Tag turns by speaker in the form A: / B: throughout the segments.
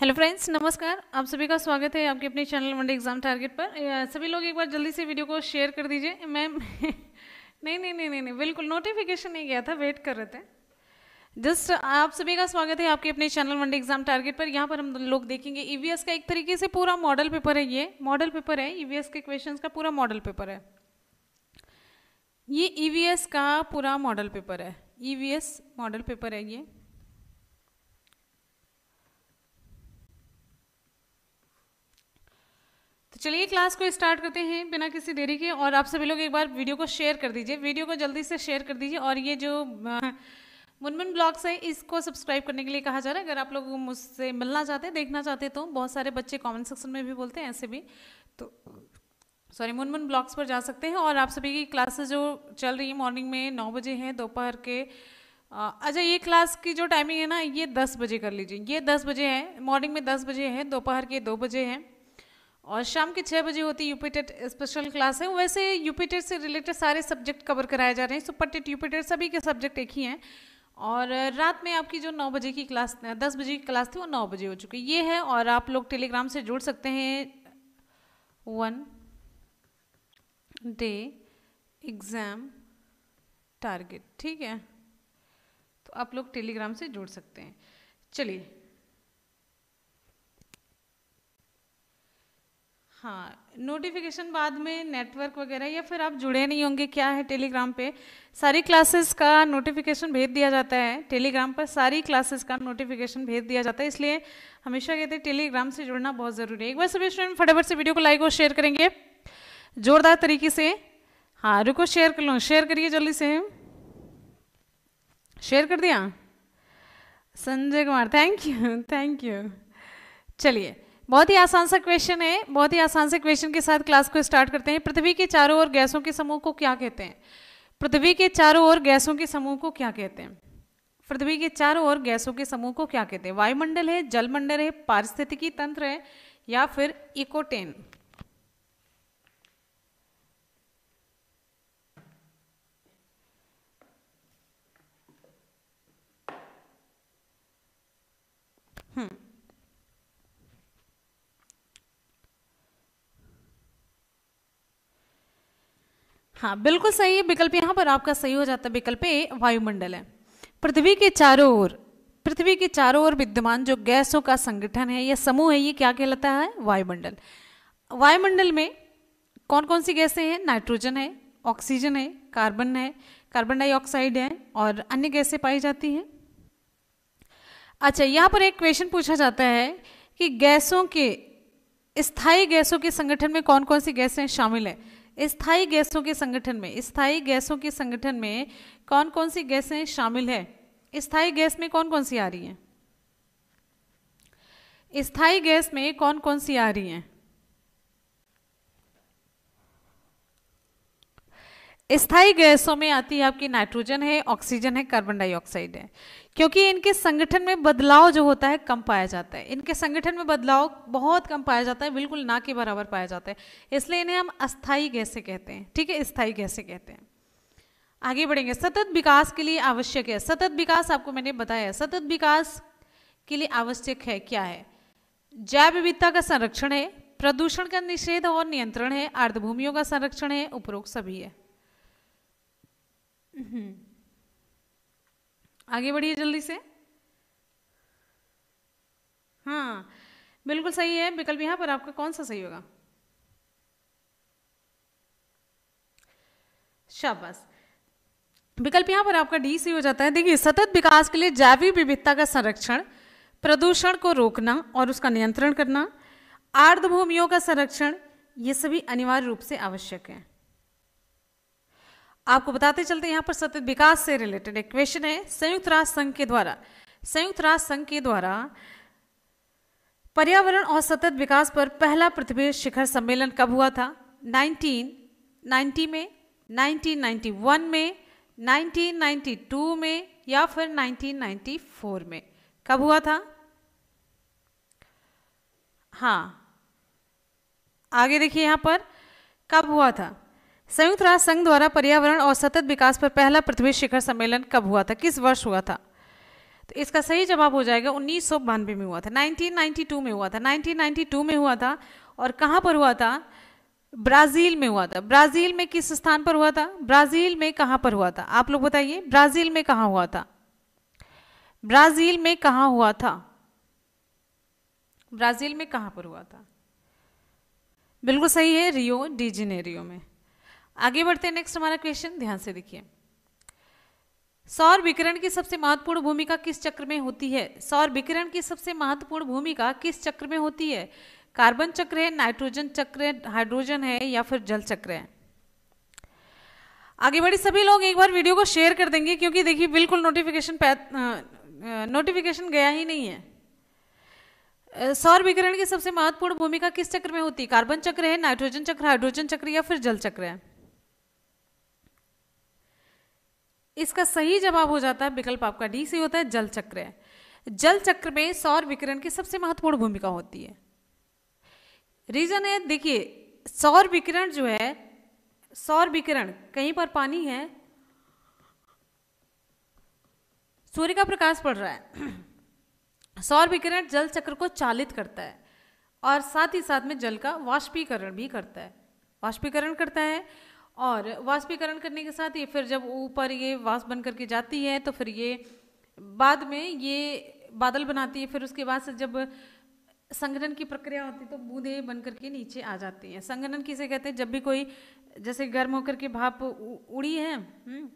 A: Hello friends नमस्कार आप सभी का स्वागत है आपके अपने चैनल वनडे एग्जाम टारगेट पर सभी लोग एक बार जल्दी से वीडियो को शेयर कर दीजिए मैम नहीं नहीं नहीं नहीं नहीं बिल्कुल नोटिफिकेशन नहीं गया था वेट कर रहे थे जस्ट आप सभी का स्वागत है आपके अपने चैनल वनडे एग्जाम टारगेट पर यहाँ पर हम लोग देखेंगे ई e का एक तरीके से पूरा मॉडल पेपर है ये मॉडल पेपर है ई e के क्वेश्चन का पूरा मॉडल पेपर है ये ई e का पूरा मॉडल पेपर है ई मॉडल पेपर है ये तो चलिए क्लास को स्टार्ट करते हैं बिना किसी देरी के और आप सभी लोग एक बार वीडियो को शेयर कर दीजिए वीडियो को जल्दी से शेयर कर दीजिए और ये जो मुनमुन ब्लॉग्स है इसको सब्सक्राइब करने के लिए कहा जा रहा है अगर आप लोग मुझसे मिलना चाहते हैं देखना चाहते हैं तो बहुत सारे बच्चे कॉमेंट सेक्शन में भी बोलते हैं ऐसे भी तो सॉरी मुनमुन ब्लॉग्स पर जा सकते हैं और आप सभी की क्लासेस जो चल रही है मॉर्निंग में नौ बजे हैं दोपहर के अच्छा ये क्लास की जो टाइमिंग है ना ये दस बजे कर लीजिए ये दस बजे है मॉर्निंग में दस बजे है दोपहर के दो बजे हैं और शाम के छः बजे होती है यूपीटेट स्पेशल क्लास है वैसे यूपीटेट से रिलेटेड सारे सब्जेक्ट कवर कराए जा रहे हैं सुपर टेट यूपीटेट सभी के सब्जेक्ट एक ही हैं और रात में आपकी जो नौ बजे की क्लास दस बजे की क्लास थी वो नौ बजे हो चुकी है ये है और आप लोग टेलीग्राम से जुड़ सकते हैं वन डे एग्ज़ाम टारगेट ठीक है तो आप लोग टेलीग्राम से जुड़ सकते हैं चलिए हाँ नोटिफिकेशन बाद में नेटवर्क वगैरह या फिर आप जुड़े नहीं होंगे क्या है टेलीग्राम पे सारी क्लासेस का नोटिफिकेशन भेज दिया जाता है टेलीग्राम पर सारी क्लासेस का नोटिफिकेशन भेज दिया जाता है इसलिए हमेशा कहते हैं टेलीग्राम से जुड़ना बहुत ज़रूरी है एक बार सभी स्टूडेंट फटाफट से वीडियो को लाइक और शेयर करेंगे जोरदार तरीके से हाँ रुको शेयर कर लो शेयर करिए जल्दी से शेयर कर दिया Sanjay Kumar thank you thank you चलिए बहुत ही आसान सा क्वेश्चन है बहुत ही आसान से क्वेश्चन के साथ क्लास को स्टार्ट करते हैं पृथ्वी के चारों ओर गैसों के समूह को क्या कहते हैं पृथ्वी के चारों ओर गैसों के समूह को क्या कहते हैं पृथ्वी के चारों ओर गैसों के समूह को क्या कहते हैं वायुमंडल है जलमंडल है पारिस्थितिकी तंत्र है या फिर इकोटेन हाँ बिल्कुल सही है विकल्प यहाँ पर आपका सही हो जाता है विकल्प ए वायुमंडल है पृथ्वी के चारों ओर पृथ्वी के चारों ओर विद्यमान जो गैसों का संगठन है या समूह है ये क्या कहलाता है वायुमंडल वायुमंडल में कौन कौन सी गैसें हैं नाइट्रोजन है ऑक्सीजन है कार्बन है कार्बन डाइऑक्साइड है और अन्य गैसें पाई जाती हैं अच्छा यहाँ पर एक क्वेश्चन पूछा जाता है कि गैसों के स्थायी गैसों के संगठन में कौन कौन सी गैसें शामिल है स्थायी गैसों के संगठन में स्थायी गैसों के संगठन में कौन कौन सी गैसें शामिल है स्थायी गैस में कौन कौन सी आ रही हैं स्थायी गैस में कौन कौन सी आ रही हैं स्थायी गैसों में आती है आपकी नाइट्रोजन है ऑक्सीजन है कार्बन डाइऑक्साइड है क्योंकि इनके संगठन में बदलाव जो होता है कम पाया जाता है इनके संगठन में बदलाव बहुत कम पाया जाता है बिल्कुल ना के बराबर पाया जाता है इसलिए इन्हें हम अस्थायी गैसें कहते हैं ठीक है स्थायी गैसें कहते हैं आगे बढ़ेंगे सतत विकास के लिए आवश्यक है सतत विकास आपको मैंने बताया सतत विकास के लिए आवश्यक है क्या है जैव विविधता का संरक्षण है प्रदूषण का निषेध और नियंत्रण है आर्द्रभूमियों का संरक्षण है उपरोक्त सभी है हम्म। आगे बढ़िए जल्दी से हाँ बिल्कुल सही है विकल्प यहां पर आपका कौन सा सही होगा शाबाश विकल्प यहां पर आपका डी सी हो जाता है देखिए सतत विकास के लिए जैविक विविधता का संरक्षण प्रदूषण को रोकना और उसका नियंत्रण करना आर्द्र भूमियों का संरक्षण ये सभी अनिवार्य रूप से आवश्यक है आपको बताते चलते यहाँ पर सतत विकास से रिलेटेड एक क्वेश्चन है संयुक्त राष्ट्र संघ के द्वारा संयुक्त राष्ट्र संघ के द्वारा पर्यावरण और सतत विकास पर पहला पृथ्वी शिखर सम्मेलन कब हुआ था 1990 में 1991 में 1992 में या फिर 1994 में कब हुआ था हाँ आगे देखिए यहाँ पर कब हुआ था संयुक्त राष्ट्र संघ द्वारा पर्यावरण और सतत विकास पर पहला पृथ्वी शिखर सम्मेलन कब हुआ था किस वर्ष हुआ था तो इसका सही जवाब हो जाएगा उन्नीस सौ बानवे में हुआ था 1992 में हुआ था 1992 में हुआ था और कहाँ पर हुआ था ब्राज़ील में हुआ था ब्राज़ील में किस स्थान पर हुआ था ब्राज़ील में कहाँ पर हुआ था आप लोग बताइए ब्राज़ील में कहाँ हुआ था ब्राज़ील में कहाँ हुआ था ब्राज़ील में कहाँ पर हुआ था बिल्कुल सही है रियो डिजिनेरियो में आगे बढ़ते हैं नेक्स्ट हमारा क्वेश्चन ध्यान से देखिए सौर विकिरण की सबसे महत्वपूर्ण भूमिका किस चक्र में होती है सौर विकिरण की सबसे महत्वपूर्ण भूमिका किस चक्र में होती है कार्बन चक्र है नाइट्रोजन चक्र है हाइड्रोजन है या फिर जल चक्र है आगे बढ़े सभी लोग एक बार वीडियो को शेयर कर देंगे क्योंकि देखिए बिल्कुल नोटिफिकेशन नोटिफिकेशन गया ही नहीं है सौर विकिरण की सबसे महत्वपूर्ण भूमिका किस चक्र में होती है कार्बन चक्र है नाइट्रोजन चक्र हाइड्रोजन चक्र या फिर जल चक्र है इसका सही जवाब हो जाता है विकल्प आपका डी से होता है जल चक्र जल चक्र में सौर विकिरण की सबसे महत्वपूर्ण भूमिका होती है रीजन है देखिए सौर विकिरण जो है सौर विकिरण कहीं पर पानी है सूर्य का प्रकाश पड़ रहा है सौर विकिरण जल चक्र को चालित करता है और साथ ही साथ में जल का वाष्पीकरण भी करता है वाष्पीकरण करता है और वाष्पीकरण करने के साथ ये फिर जब ऊपर ये वाष्प बन करके जाती है तो फिर ये बाद में ये बादल बनाती है फिर उसके बाद से जब संगठन की प्रक्रिया होती है तो बूंदे बन करके नीचे आ जाती हैं संगठन किसे कहते हैं जब भी कोई जैसे गर्म होकर के भाप उड़ी है हम्म,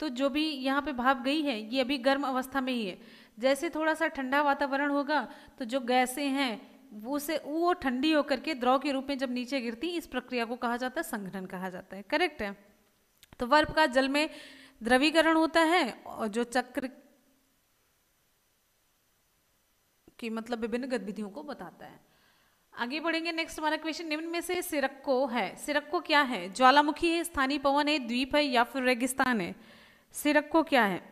A: तो जो भी यहाँ पे भाप गई है ये अभी गर्म अवस्था में ही है जैसे थोड़ा सा ठंडा वातावरण होगा तो जो गैसें हैं वो से वो ठंडी होकर के द्रव के रूप में जब नीचे गिरती इस प्रक्रिया को कहा जाता है संघटन कहा जाता है करेक्ट है तो वर्प का जल में द्रवीकरण होता है और जो चक्र की मतलब विभिन्न गतिविधियों को बताता है आगे बढ़ेंगे नेक्स्ट हमारा क्वेश्चन निम्न में से सिरक्को है सिरक्को क्या है ज्वालामुखी है स्थानीय पवन है द्वीप है या फिर रेगिस्तान है सिरक्को क्या है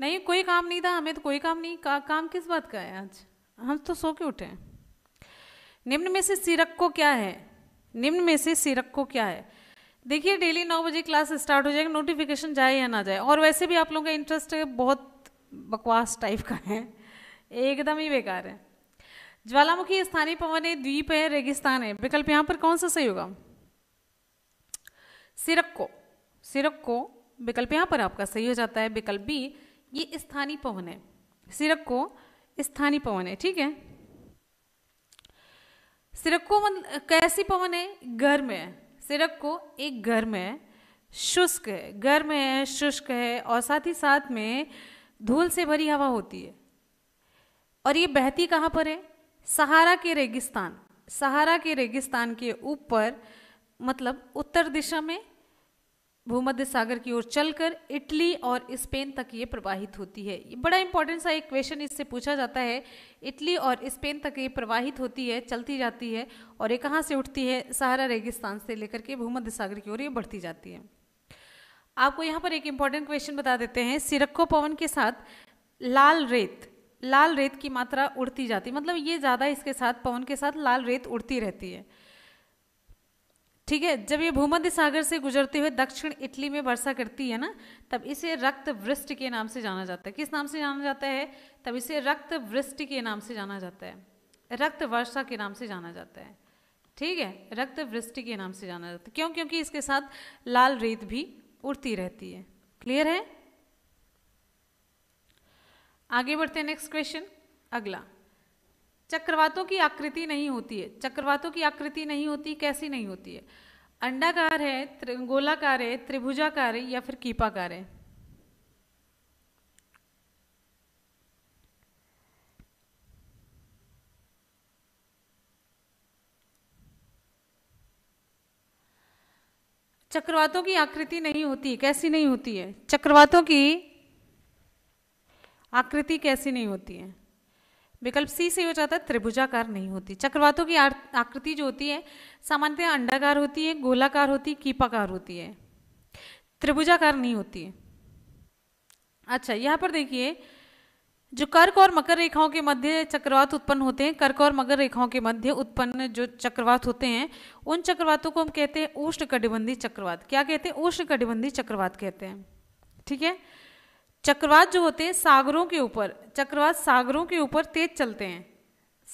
A: नहीं कोई काम नहीं था हमें तो कोई काम नहीं का, काम किस बात का है आज हम तो सो के उठे निम्न में से सिरक को क्या है निम्न में से सिरक को क्या है देखिए डेली नौ बजे क्लास स्टार्ट हो जाएगी नोटिफिकेशन जाए या ना जाए और वैसे भी आप लोगों का इंटरेस्ट बहुत बकवास टाइप का है एकदम ही बेकार है ज्वालामुखी स्थानीय पवन है द्वीप है रेगिस्तान है विकल्प यहाँ पर कौन सा सही होगा सिरक को सिरक को विकल्प यहाँ पर आपका सही हो जाता है विकल्प बी ये स्थानीय पवन है सिरक को स्थानीय पवन है ठीक है सिरक को मतलब कैसी पवन है गर्म है सिरक को एक गर्म है शुष्क है गर्म है शुष्क है और साथ ही साथ में धूल से भरी हवा होती है और ये बहती कहाँ पर है सहारा के रेगिस्तान सहारा के रेगिस्तान के ऊपर मतलब उत्तर दिशा में भूमध्य सागर की ओर चलकर इटली और स्पेन तक ये प्रवाहित होती है ये बड़ा इंपॉर्टेंट सा एक क्वेश्चन इससे पूछा जाता है इटली और स्पेन तक ये प्रवाहित होती है चलती जाती है और ये कहाँ से उठती है सहारा रेगिस्तान से लेकर के भूमध्य सागर की ओर ये बढ़ती जाती है आपको यहाँ पर एक इम्पॉर्टेंट क्वेश्चन बता देते हैं सिरक्को पवन के साथ लाल रेत लाल रेत की मात्रा उड़ती जाती मतलब ये ज़्यादा इसके साथ पवन के साथ लाल रेत उड़ती रहती है ठीक है जब ये भूमध्य सागर से गुजरते हुए दक्षिण इटली में वर्षा करती है ना तब इसे रक्त वृष्टि के नाम से जाना जाता है किस नाम से जाना जाता है तब इसे रक्त वृष्टि के नाम से जाना जाता है रक्त वर्षा के नाम से जाना जाता है ठीक है रक्त वृष्टि के नाम से जाना जाता है क्यों क्योंकि इसके साथ लाल रेत भी उड़ती रहती है क्लियर है आगे बढ़ते हैं नेक्स्ट क्वेश्चन अगला चक्रवातों की आकृति नहीं होती है चक्रवातों की आकृति नहीं होती कैसी नहीं होती है अंडाकार है गोलाकार है त्रिभुजाकार है या फिर कीपाकार है चक्रवातों की आकृति नहीं होती कैसी नहीं होती है चक्रवातों की आकृति कैसी नहीं होती है विकल्प सी सही हो जाता है त्रिभुजाकार नहीं होती चक्रवातों की आकृति जो होती है सामान्यतः अंडाकार होती है गोलाकार होती है कीपाकार होती है त्रिभुजाकार नहीं होती है अच्छा यहाँ पर देखिए जो कर्क और मकर रेखाओं के मध्य चक्रवात उत्पन्न होते हैं कर्क और मकर रेखाओं के मध्य उत्पन्न जो चक्रवात होते हैं उन चक्रवातों को हम कहते हैं उष्ण कटिबंधी चक्रवात क्या कहते हैं उष्ण कटिबंधी चक्रवात कहते हैं ठीक है चक्रवात जो होते हैं सागरों के ऊपर चक्रवात सागरों के ऊपर तेज चलते हैं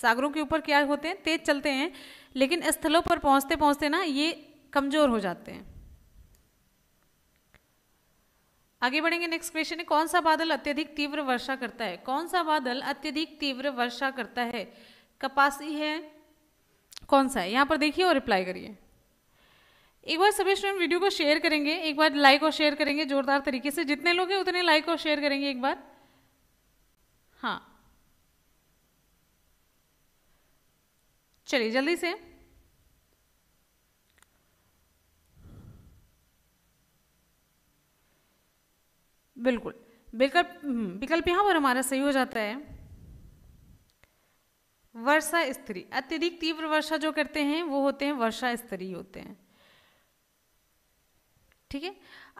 A: सागरों के ऊपर क्या होते हैं तेज चलते हैं लेकिन स्थलों पर पहुंचते पहुंचते ना ये कमजोर हो जाते हैं आगे बढ़ेंगे नेक्स्ट क्वेश्चन है कौन सा बादल अत्यधिक तीव्र वर्षा करता है कौन सा बादल अत्यधिक तीव्र वर्षा करता है कपासी है कौन सा है यहाँ पर देखिए और रिप्लाई करिए एक बार सभी स्टूडेंट वीडियो को शेयर करेंगे एक बार लाइक और शेयर करेंगे जोरदार तरीके से जितने लोग हैं उतने लाइक और शेयर करेंगे एक बार हाँ चलिए जल्दी से बिल्कुल विकल्प हम्म, विकल्प यहां पर हमारा सही हो जाता है वर्षा स्त्री अत्यधिक तीव्र वर्षा जो करते हैं वो होते हैं वर्षा स्त्री होते हैं ठीक है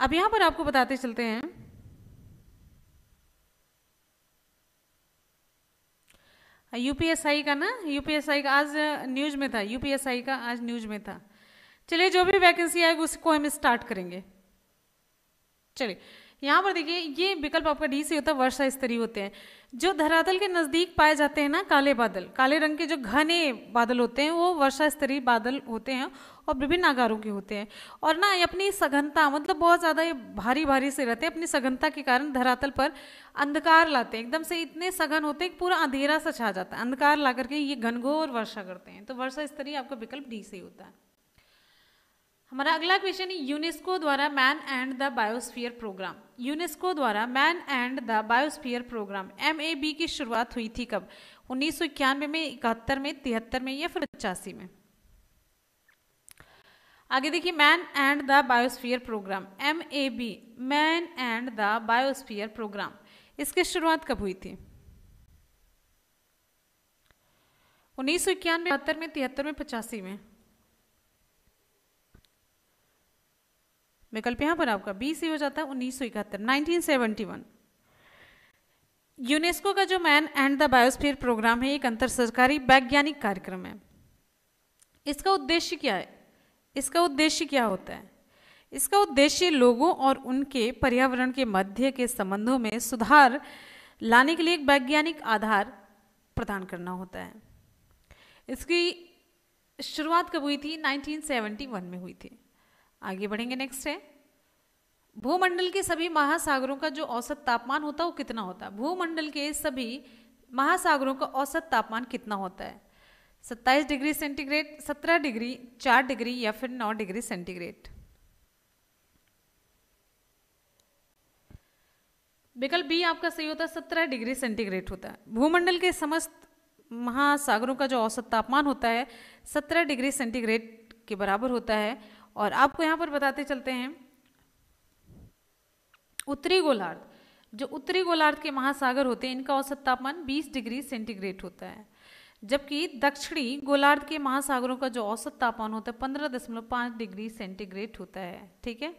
A: अब यहां पर आपको बताते चलते हैं यूपीएसआई का ना यूपीएसआई का आज न्यूज में था यूपीएसआई का आज न्यूज में था चलिए जो भी वैकेंसी आएगी उसको हम स्टार्ट करेंगे चलिए यहाँ पर देखिए ये विकल्प आपका डी से होता है वर्षा स्तरीय होते हैं जो धरातल के नज़दीक पाए जाते हैं ना काले बादल काले रंग के जो घने बादल होते हैं वो वर्षा स्तरीय बादल होते हैं और विभिन्न आकारों के होते हैं और ना ये अपनी सघनता मतलब बहुत ज़्यादा ये भारी भारी से रहते हैं अपनी सघनता के कारण धरातल पर अंधकार लाते हैं एकदम से इतने सघन होते हैं कि पूरा अंधेरा सा छा जाता है अंधकार ला करके ये घनघोर वर्षा करते हैं तो वर्षा स्तरीय आपका विकल्प डी से होता है हमारा अगला क्वेश्चन है यूनेस्को द्वारा man and the biosphere programme UNESCO द्वारा man and the biosphere programme M की शुरुआत हुई थी कब उन्नीस में इकहत्तर में तिहत्तर में या फिर पचासी में आगे देखिए man and the biosphere programme M A B man and the biosphere programme इसकी शुरुआत कब हुई थी उन्नीस सौ इक्यानवे बहत्तर में तिहत्तर में पचासी में विकल्प यहां पर आपका बी सी हो जाता है उन्नीस सौ इकहत्तर नाइनटीन सेवेंटी वन यूनेस्को का जो man and the biosphere programme है एक अंतर सरकारी वैज्ञानिक कार्यक्रम है इसका उद्देश्य क्या है इसका उद्देश्य क्या होता है इसका उद्देश्य लोगों और उनके पर्यावरण के मध्य के संबंधों में सुधार लाने के लिए एक वैज्ञानिक आधार प्रदान करना होता है इसकी शुरुआत कब हुई थी 1971 में हुई थी आगे बढ़ेंगे नेक्स्ट है भूमंडल के सभी महासागरों का जो औसत तापमान होता है वो कितना होता है भूमंडल के सभी महासागरों का औसत तापमान कितना होता है सत्ताईस डिग्री सेंटीग्रेड सत्रह डिग्री चार डिग्री या फिर नौ डिग्री सेंटीग्रेड विकल्प बी आपका सही होता है सत्रह डिग्री सेंटीग्रेड होता है भूमंडल के समस्त महासागरों का जो औसत तापमान होता है सत्रह डिग्री सेंटीग्रेड के बराबर होता है और आपको यहाँ पर बताते चलते हैं उत्तरी गोलार्ध जो उत्तरी गोलार्ध के महासागर होते हैं इनका औसत तापमान 20 डिग्री सेंटीग्रेड होता है जबकि दक्षिणी गोलार्ध के महासागरों का जो औसत तापमान होता है पंद्रह दशमलव पाँच डिग्री सेंटीग्रेड होता है ठीक है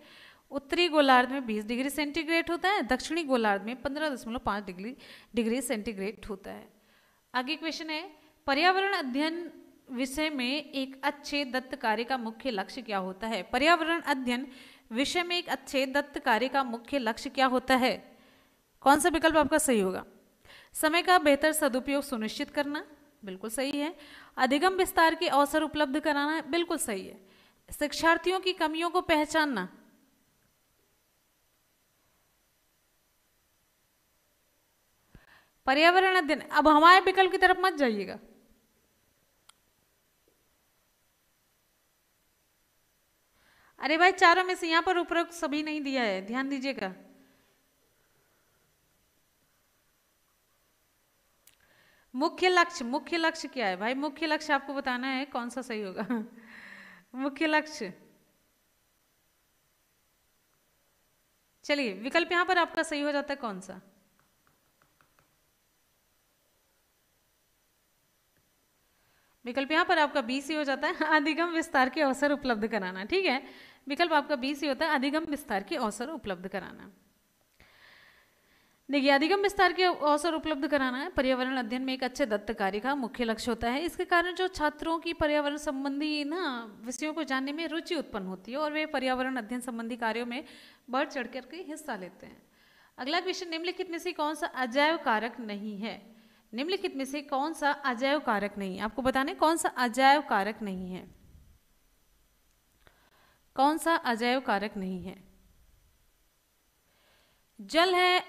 A: उत्तरी गोलार्ध में 20 डिग्री सेंटीग्रेड होता है दक्षिणी गोलार्ध में पंद्रह दशमलव पाँच डिग्री डिग्री सेंटीग्रेड होता है आगे क्वेश्चन है पर्यावरण अध्ययन विषय में एक अच्छे दत्त कार्य का मुख्य लक्ष्य क्या होता है पर्यावरण अध्ययन विषय में एक अच्छे दत्त कार्य का मुख्य लक्ष्य क्या होता है कौन सा विकल्प आपका सही होगा समय का बेहतर सदुपयोग सुनिश्चित करना बिल्कुल सही है अधिगम विस्तार के अवसर उपलब्ध कराना बिल्कुल सही है शिक्षार्थियों की कमियों को पहचानना पर्यावरण अध्ययन अब हमारे विकल्प की तरफ मत जाइएगा अरे भाई चारों में से यहां पर उपरोक्त सभी नहीं दिया है ध्यान दीजिएगा मुख्य लक्ष्य मुख्य लक्ष्य क्या है भाई मुख्य लक्ष्य आपको बताना है कौन सा सही होगा मुख्य लक्ष्य चलिए विकल्प यहां पर आपका सही हो जाता है कौन सा विकल्प यहां पर आपका बी सी हो जाता है अधिगम विस्तार के अवसर उपलब्ध कराना ठीक है विकल्प आपका बी सी होता है अधिगम विस्तार के अवसर उपलब्ध कराना देखिए अधिगम विस्तार के अवसर उपलब्ध कराना है पर्यावरण अध्ययन में एक अच्छे दत्त कार्य का मुख्य लक्ष्य होता है इसके कारण जो छात्रों की पर्यावरण संबंधी ना विषयों को जानने में रुचि उत्पन्न होती है और वे पर्यावरण अध्ययन संबंधी कार्यों में बढ़ चढ़ करके हिस्सा लेते हैं अगला क्वेश्चन निम्नलिखित में से कौन सा अजैव कारक नहीं है निम्नलिखित में से कौन सा अजैव कारक नहीं है आपको बताने कौन सा अजैव कारक नहीं है कौन सा अजैव कारक नहीं है जल है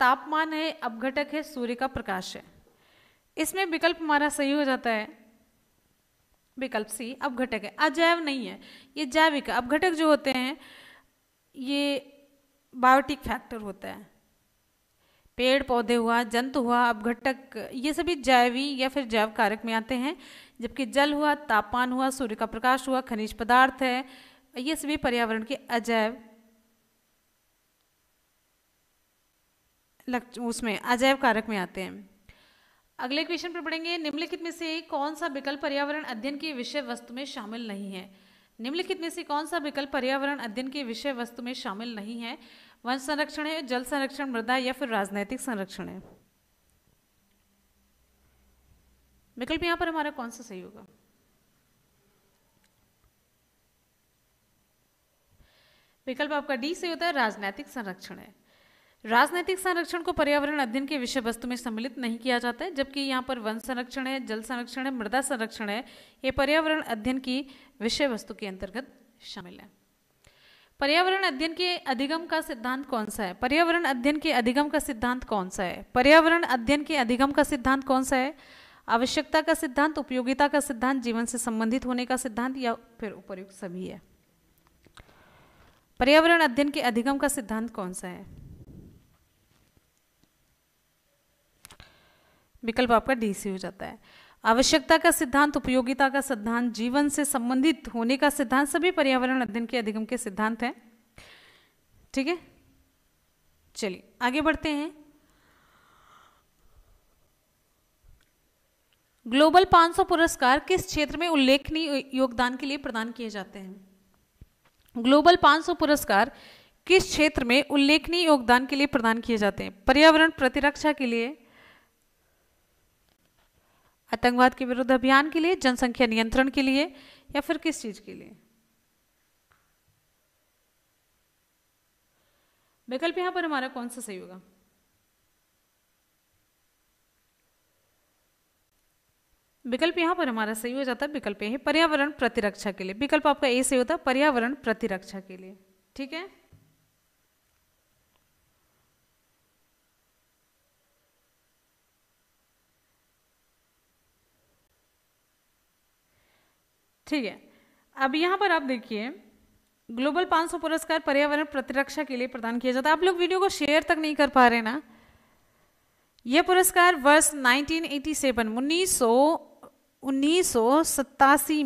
A: तापमान है अपघटक है सूर्य का प्रकाश है इसमें विकल्प हमारा सही हो जाता है विकल्प सी अपघटक है अजैव नहीं है ये जैविक अपघटक जो होते हैं ये बायोटिक फैक्टर होता है पेड़ पौधे हुआ जंतु हुआ अपघटक ये सभी जैवी या फिर जैव कारक में आते हैं जबकि जल हुआ तापमान हुआ सूर्य का प्रकाश हुआ खनिज पदार्थ है ये सभी पर्यावरण के अजैव उसमें अजैव कारक में आते हैं अगले क्वेश्चन पर पढ़ेंगे निम्नलिखित में से कौन सा विकल्प पर्यावरण अध्ययन की विषय वस्तु में शामिल नहीं है निम्नलिखित में से कौन सा विकल्प पर्यावरण अध्ययन की विषय वस्तु में शामिल नहीं है वन संरक्षण है जल संरक्षण मृदा या फिर राजनैतिक संरक्षण है विकल्प यहाँ पर हमारा कौन सा सही होगा विकल्प आपका डी सही होता है राजनैतिक संरक्षण है राजनीतिक संरक्षण को पर्यावरण अध्ययन के विषय वस्तु में सम्मिलित नहीं किया जाता है जबकि यहाँ पर वन संरक्षण है जल संरक्षण है मृदा संरक्षण है ये पर्यावरण अध्ययन की विषय वस्तु के अंतर्गत शामिल है पर्यावरण अध्ययन के अधिगम का सिद्धांत कौन सा है पर्यावरण अध्ययन के अधिगम का सिद्धांत कौन सा है पर्यावरण अध्ययन के अधिगम का सिद्धांत कौन सा है आवश्यकता का सिद्धांत उपयोगिता का सिद्धांत जीवन से संबंधित होने का सिद्धांत या फिर उपयुक्त सभी है पर्यावरण अध्ययन के अधिगम का सिद्धांत कौन सा है विकल्प आपका डी सी हो जाता है आवश्यकता का सिद्धांत उपयोगिता का सिद्धांत जीवन से संबंधित होने का सिद्धांत सभी पर्यावरण अध्ययन के अधिगम के सिद्धांत हैं ठीक है चलिए आगे बढ़ते हैं ग्लोबल 500 पुरस्कार किस क्षेत्र में उल्लेखनीय योगदान के लिए प्रदान किए जाते हैं ग्लोबल 500 पुरस्कार किस क्षेत्र में उल्लेखनीय योगदान के लिए प्रदान किए जाते हैं पर्यावरण प्रतिरक्षा के लिए आतंकवाद के विरुद्ध अभियान के लिए जनसंख्या नियंत्रण के लिए या फिर किस चीज के लिए विकल्प यहां पर हमारा कौन सा सही होगा विकल्प यहां पर हमारा सही हो जाता है विकल्प यही पर्यावरण प्रतिरक्षा के लिए विकल्प आपका ए सही होता है पर्यावरण प्रतिरक्षा के लिए ठीक है ठीक है अब यहाँ पर आप देखिए ग्लोबल 500 पुरस्कार पर्यावरण प्रतिरक्षा के लिए प्रदान किया जाता है आप लोग वीडियो को शेयर तक नहीं कर पा रहे ना यह पुरस्कार वर्ष 1987 उन्नीस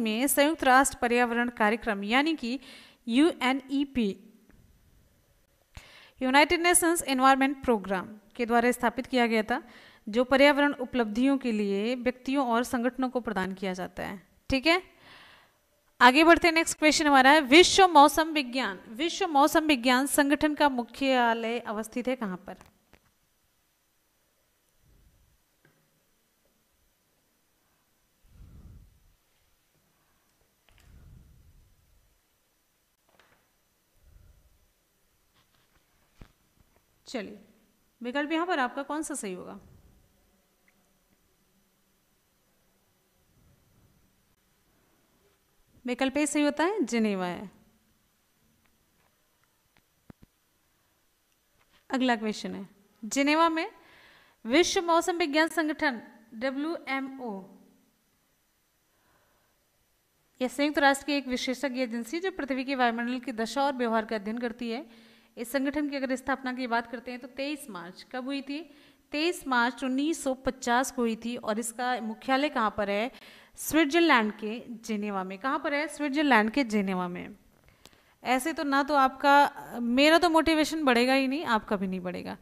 A: में संयुक्त राष्ट्र पर्यावरण कार्यक्रम यानी कि U United Nations Environment Programme के द्वारा स्थापित किया गया था जो पर्यावरण उपलब्धियों के लिए व्यक्तियों और संगठनों को प्रदान किया जाता है ठीक है आगे बढ़ते हैं नेक्स्ट क्वेश्चन हमारा है विश्व मौसम विज्ञान विश्व मौसम विज्ञान संगठन का मुख्यालय अवस्थित है कहां पर चलिए विकल्प यहां पर आपका कौन सा सही होगा विकल्प ए सही होता है जिनेवा है अगला क्वेश्चन है जिनेवा में विश्व मौसम विज्ञान संगठन डब्ल्यू एम ओ यह संयुक्त राष्ट्र की एक विशेषज्ञ एजेंसी जो पृथ्वी के वायुमंडल की दशा और व्यवहार का अध्ययन करती है इस संगठन की अगर स्थापना की बात करते हैं तो 23 मार्च कब हुई थी 23 मार्च 1950 को हुई थी और इसका मुख्यालय कहाँ पर है स्विट्जरलैंड के जेनेवा में कहाँ पर है स्विट्जरलैंड के जेनेवा में ऐसे तो ना तो आपका मेरा तो मोटिवेशन बढ़ेगा ही नहीं आपका भी नहीं बढ़ेगा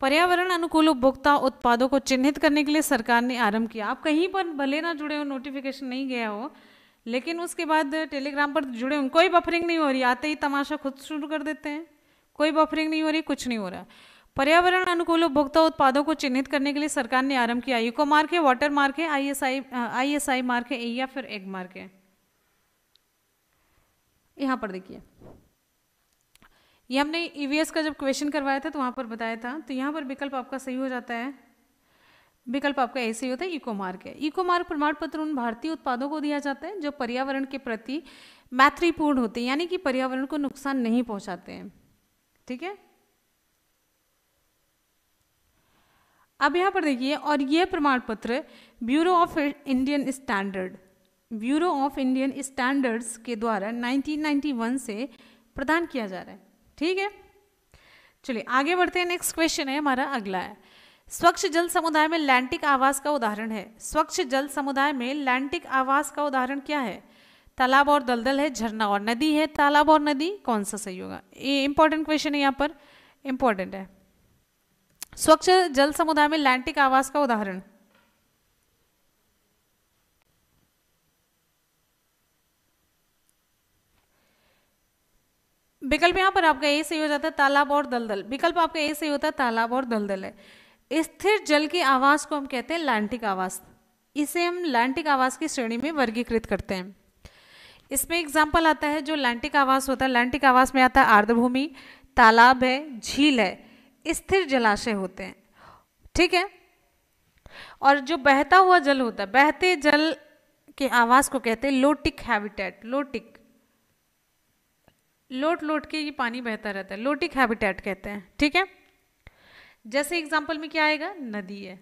A: पर्यावरण अनुकूल उपभोक्ता उत्पादों को चिन्हित करने के लिए सरकार ने आरंभ किया आप कहीं पर भले ना जुड़े हो नोटिफिकेशन नहीं गया हो लेकिन उसके बाद टेलीग्राम पर जुड़े हो कोई बफरिंग नहीं हो रही आते ही तमाशा खुद शुरू कर देते हैं कोई बफरिंग नहीं हो रही कुछ नहीं हो रहा पर्यावरण अनुकूल उपभोक्ता उत्पादों को चिन्हित करने के लिए सरकार ने आरंभ किया यूको मार्क है वाटर मार्क है I S I I S I mark है या फिर एग मार्क है यहां पर देखिए ये हमने ईवीएस e का जब क्वेश्चन करवाया था तो वहां पर बताया था तो यहां पर विकल्प आपका सही हो जाता है विकल्प आपका ऐसे ही होता है इको मार्क है इको मार्क प्रमाण पत्र उन भारतीय उत्पादों को दिया जाता है जो पर्यावरण के प्रति मैत्रीपूर्ण होते हैं यानी कि पर्यावरण को नुकसान नहीं पहुंचाते हैं ठीक है अब यहाँ पर देखिए और ये प्रमाण पत्र Bureau of Indian Standard Bureau of Indian Standards के द्वारा 1991 से प्रदान किया जा रहा है ठीक है चलिए आगे बढ़ते हैं नेक्स्ट क्वेश्चन है हमारा अगला है स्वच्छ जल समुदाय में लैंटिक आवास का उदाहरण है स्वच्छ जल समुदाय में लैंटिक आवास का उदाहरण क्या है तालाब और दलदल है झरना और नदी है तालाब और नदी कौन सा सही होगा ये इंपॉर्टेंट क्वेश्चन है यहाँ पर इंपॉर्टेंट है स्वच्छ जल समुदाय में लैंटिक आवास का उदाहरण विकल्प यहां पर आपका ए सही हो जाता है तालाब और दलदल विकल्प आपका ए सही होता है तालाब और दलदल है स्थिर जल की आवास को हम कहते हैं लैंटिक आवास इसे हम लैंटिक आवास की श्रेणी में वर्गीकृत करते हैं इसमें एग्जाम्पल आता है जो लैंटिक आवास होता है लैंटिक आवास में आता है आर्द्रभूमि तालाब है झील है स्थिर जलाशय होते हैं ठीक है और जो बहता हुआ जल होता है बहते जल के आवास को कहते हैं लोटिक हैबिटेट लोटिक लोट लोट के ये पानी बहता रहता है लोटिक हैबिटेट कहते हैं ठीक है जैसे एग्जाम्पल में क्या आएगा नदी है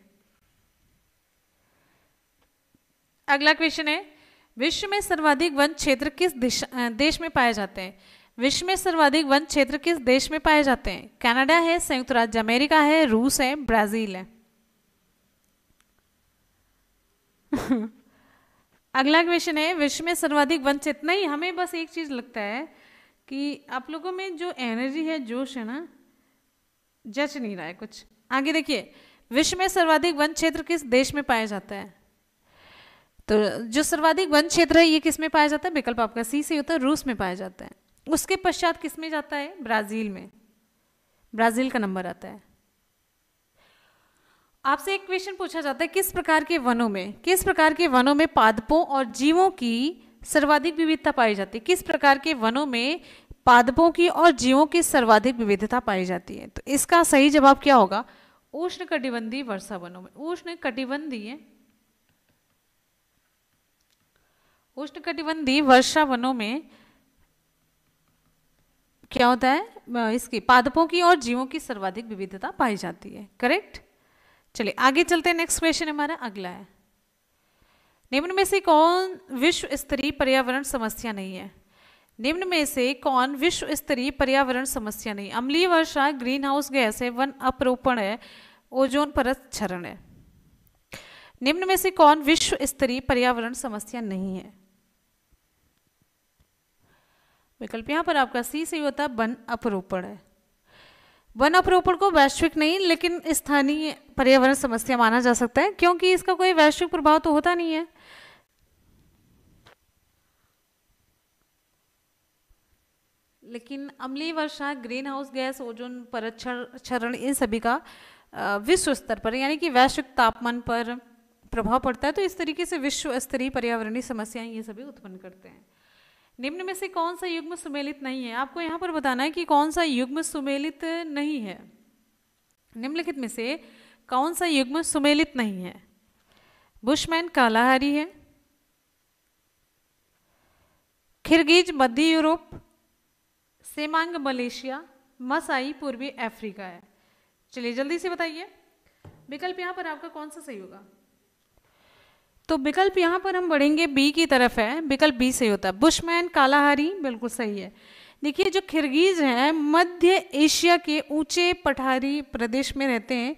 A: अगला क्वेश्चन है विश्व में सर्वाधिक वन क्षेत्र किस देश में पाए जाते हैं विश्व में सर्वाधिक वन क्षेत्र किस देश में पाए जाते हैं कनाडा है संयुक्त राज्य अमेरिका है रूस है ब्राजील है अगला क्वेश्चन है विश्व में सर्वाधिक वन क्षेत्र नहीं हमें बस एक चीज लगता है कि आप लोगों में जो एनर्जी है जोश है ना जच नहीं रहा है कुछ आगे देखिए विश्व में सर्वाधिक वन क्षेत्र किस देश में पाया जाता है तो जो सर्वाधिक वन क्षेत्र है ये किस में पाया जाता है विकल्प आपका सी से होता है रूस में पाया जाता है उसके पश्चात किस में जाता है ब्राज़ील में ब्राज़ील का नंबर आता है आपसे एक क्वेश्चन पूछा जाता है किस प्रकार के वनों में किस प्रकार के वनों में पादपों और जीवों की सर्वाधिक विविधता पाई जाती है किस प्रकार के वनों में पादपों की और जीवों की सर्वाधिक विविधता पाई जाती है तो इसका सही जवाब क्या होगा उष्ण कटिबंधीय वर्षा वनों में उष्ण कटिबंधीय उष्ण कटिबंधीय वर्षा वनों में क्या होता है इसकी पादपों की और जीवों की सर्वाधिक विविधता पाई जाती है करेक्ट चलिए आगे चलते हैं नेक्स्ट क्वेश्चन हमारा अगला है निम्न में से कौन विश्व स्तरीय पर्यावरण समस्या नहीं है निम्न में से कौन विश्व स्तरीय पर्यावरण समस्या नहीं अम्लीय वर्षा ग्रीन हाउस गैस है वन अपरोपण है ओजोन परत क्षरण है निम्न में से कौन विश्व स्तरीय पर्यावरण समस्या नहीं है विकल्प यहाँ पर आपका सी सही होता है वन अपरोपण है वन अपरोपण को वैश्विक नहीं लेकिन स्थानीय पर्यावरण समस्या माना जा सकता है क्योंकि इसका कोई वैश्विक प्रभाव तो होता नहीं है लेकिन अमली वर्षा ग्रीन हाउस गैस ओजोन परत क्षरण इन सभी का विश्व स्तर पर यानी कि वैश्विक तापमान पर प्रभाव पड़ता है तो इस तरीके से विश्व स्तरीय पर्यावरणीय समस्याएं ये सभी उत्पन्न करते हैं निम्न में से कौन सा युग्म सुमेलित नहीं है आपको यहाँ पर बताना है कि कौन सा युग्म सुमेलित नहीं है निम्नलिखित में से कौन सा युग्म सुमेलित नहीं है बुशमैन कालाहारी है खिरगिज मध्य यूरोप सेमांग मलेशिया मसाई पूर्वी अफ्रीका है चलिए जल्दी से बताइए विकल्प यहाँ पर आपका कौन सा सही होगा तो विकल्प यहाँ पर हम बढ़ेंगे बी की तरफ है विकल्प बी सही होता है बुशमैन कालाहारी बिल्कुल सही है देखिए जो खिरगीज हैं मध्य एशिया के ऊंचे पठारी प्रदेश में रहते हैं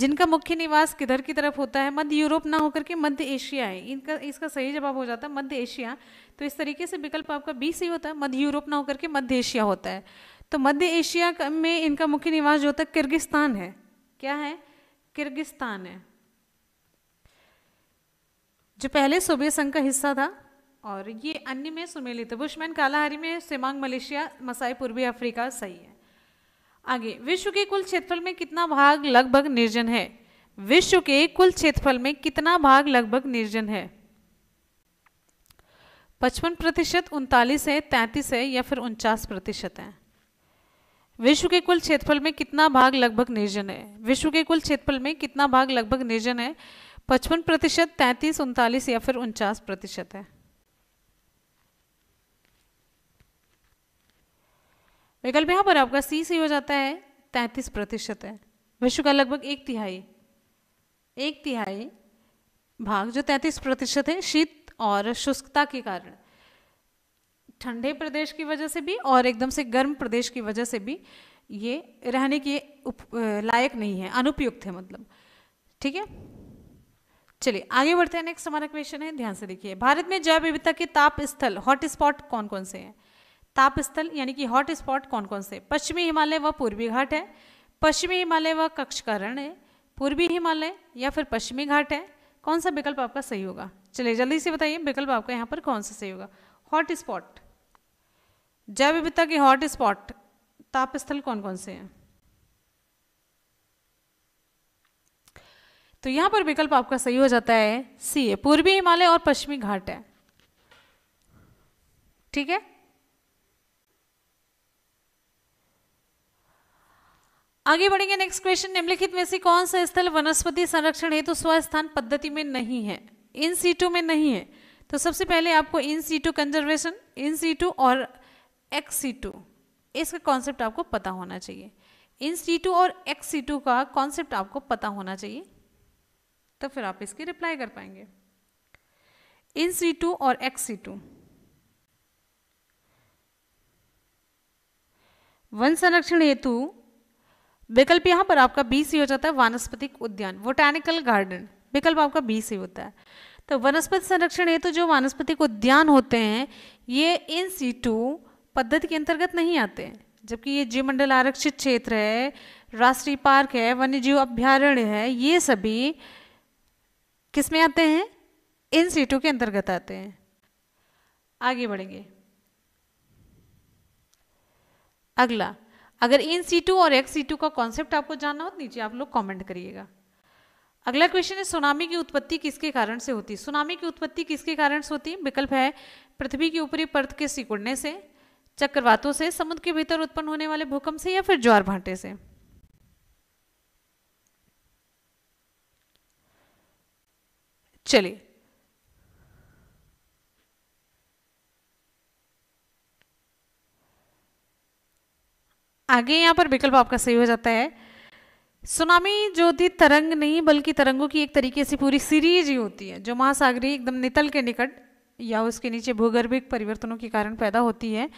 A: जिनका मुख्य निवास किधर की तरफ होता है मध्य यूरोप ना होकर के मध्य एशिया है इनका इसका सही जवाब हो जाता है मध्य एशिया तो इस तरीके से विकल्प आपका बी सही होता है मध्य यूरोप ना होकर के मध्य एशिया होता है तो मध्य एशिया में इनका मुख्य निवास जो होता है किर्गिस्तान है क्या है किर्गिस्तान है जो पहले सोबियत संघ का हिस्सा था और ये अन्य में सुमेलित बुशमैन कालाहारी में सेमांग मलेशिया मसाई पूर्वी अफ्रीका सही है आगे विश्व के कुल क्षेत्रफल में कितना भाग लगभग निर्जन है विश्व के कुल क्षेत्रफल में कितना भाग लगभग निर्जन है पचपन प्रतिशत उनतालीस है तैंतीस है या फिर उनचास प्रतिशत है विश्व के कुल क्षेत्रफल में कितना भाग लगभग निर्जन है विश्व के कुल क्षेत्रफल में कितना भाग लगभग निर्जन है पचपन प्रतिशत तैंतीस उनतालीस या फिर उनचास प्रतिशत है विकल्प यहां पर आपका सी सही हो जाता है तैंतीस प्रतिशत है विश्व का लगभग एक तिहाई एक तिहाई भाग जो तैंतीस प्रतिशत है शीत और शुष्कता के कारण ठंडे प्रदेश की वजह से भी और एकदम से गर्म प्रदेश की वजह से भी ये रहने के लायक नहीं है अनुपयुक्त है मतलब ठीक है चलिए आगे बढ़ते हैं नेक्स्ट हमारा क्वेश्चन है ध्यान से देखिए भारत में जैव विविधता के ताप स्थल हॉट स्पॉट कौन कौन से हैं ताप स्थल यानी कि हॉट स्पॉट कौन कौन से पश्चिमी हिमालय व पूर्वी घाट है पश्चिमी हिमालय व कक्ष का रण है पूर्वी हिमालय या फिर पश्चिमी घाट है कौन सा विकल्प आपका सही होगा चलिए जल्दी से बताइए विकल्प आपका यहाँ पर कौन सा सही होगा हॉट स्पॉट जैव विविधता के हॉट स्पॉट ताप स्थल कौन कौन से हैं तो यहाँ पर विकल्प आपका सही हो जाता है सी है पूर्वी हिमालय और पश्चिमी घाट है ठीक है आगे बढ़ेंगे नेक्स्ट क्वेश्चन निम्नलिखित में से कौन सा स्थल वनस्पति संरक्षण हेतु तो स्वस्थान पद्धति में नहीं है इन सीटों में नहीं है तो सबसे पहले आपको in situ conservation in situ और एक्स सीटू इसका कॉन्सेप्ट आपको पता होना चाहिए इन सीटू और एक्स सीटू का कॉन्सेप्ट आपको पता होना चाहिए तो फिर आप इसकी रिप्लाई कर पाएंगे इन सी टू और एक्स सी टू वन संरक्षण हेतु विकल्प यहां पर आपका बी सी हो जाता है वानस्पतिक उद्यान वोटैनिकल गार्डन विकल्प आपका बी सी होता है तो वनस्पति संरक्षण हेतु जो वानस्पतिक उद्यान होते हैं ये इन सी टू पद्धति के अंतर्गत नहीं आते हैं जबकि ये मंडल आरक्षित क्षेत्र है राष्ट्रीय पार्क है वन्यजीव अभ्यारण्य है ये सभी किस में आते हैं इन सीटों के अंतर्गत आते हैं आगे बढ़ेंगे अगला अगर इन सीटू और एक्स सीटू का कॉन्सेप्ट आपको जानना हो तो नीचे आप लोग कमेंट करिएगा अगला क्वेश्चन है सुनामी की उत्पत्ति किसके कारण से होती है सुनामी की उत्पत्ति किसके कारण से होती है विकल्प है पृथ्वी की ऊपरी परत के सिकुड़ने से चक्रवातों से समुद्र के भीतर उत्पन्न होने वाले भूकंप से या फिर ज्वार भांटे से चलिए आगे यहां पर विकल्प आपका सही हो जाता है सुनामी जो थी तरंग नहीं बल्कि तरंगों की एक तरीके से पूरी सीरीज ही होती है जो महासागरी एकदम नितल के निकट या उसके नीचे भूगर्भिक परिवर्तनों के कारण पैदा होती है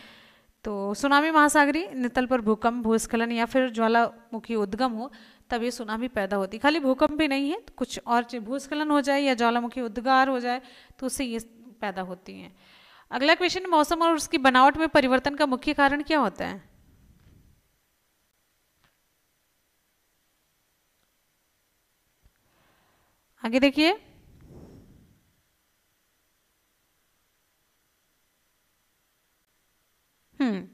A: तो सुनामी महासागरी नितल पर भूकंप भूस्खलन या फिर ज्वालामुखी उद्गम हो तब ये सुनामी पैदा होती खाली भूकंप भी नहीं है तो कुछ और भूस्खलन हो जाए या ज्वालामुखी उद्गार हो जाए तो उससे ये पैदा होती हैं अगला क्वेश्चन मौसम और उसकी बनावट में परिवर्तन का मुख्य कारण क्या होता है आगे देखिए हम्म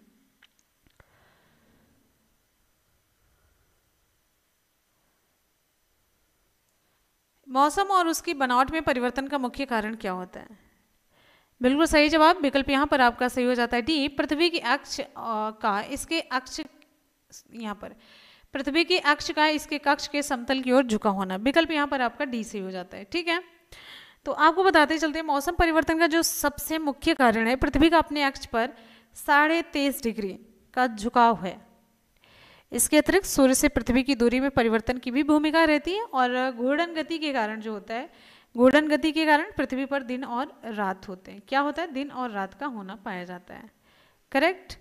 A: मौसम और उसकी बनावट में परिवर्तन का मुख्य कारण क्या होता है बिल्कुल सही जवाब विकल्प यहाँ पर आपका सही हो जाता है डी पृथ्वी के अक्ष का इसके अक्ष यहाँ पर पृथ्वी के अक्ष का इसके कक्ष के समतल की ओर झुका होना विकल्प यहाँ पर आपका डी सही हो जाता है ठीक है तो आपको बताते चलते मौसम परिवर्तन का जो सबसे मुख्य कारण है पृथ्वी का अपने अक्ष पर साढ़े तेईस डिग्री का झुकाव है इसके अतिरिक्त सूर्य से पृथ्वी की दूरी में परिवर्तन की भी भूमिका रहती है और घूर्णन गति के कारण जो होता है घूर्णन गति के कारण पृथ्वी पर दिन और रात होते हैं क्या होता है दिन और रात का होना पाया जाता है करेक्ट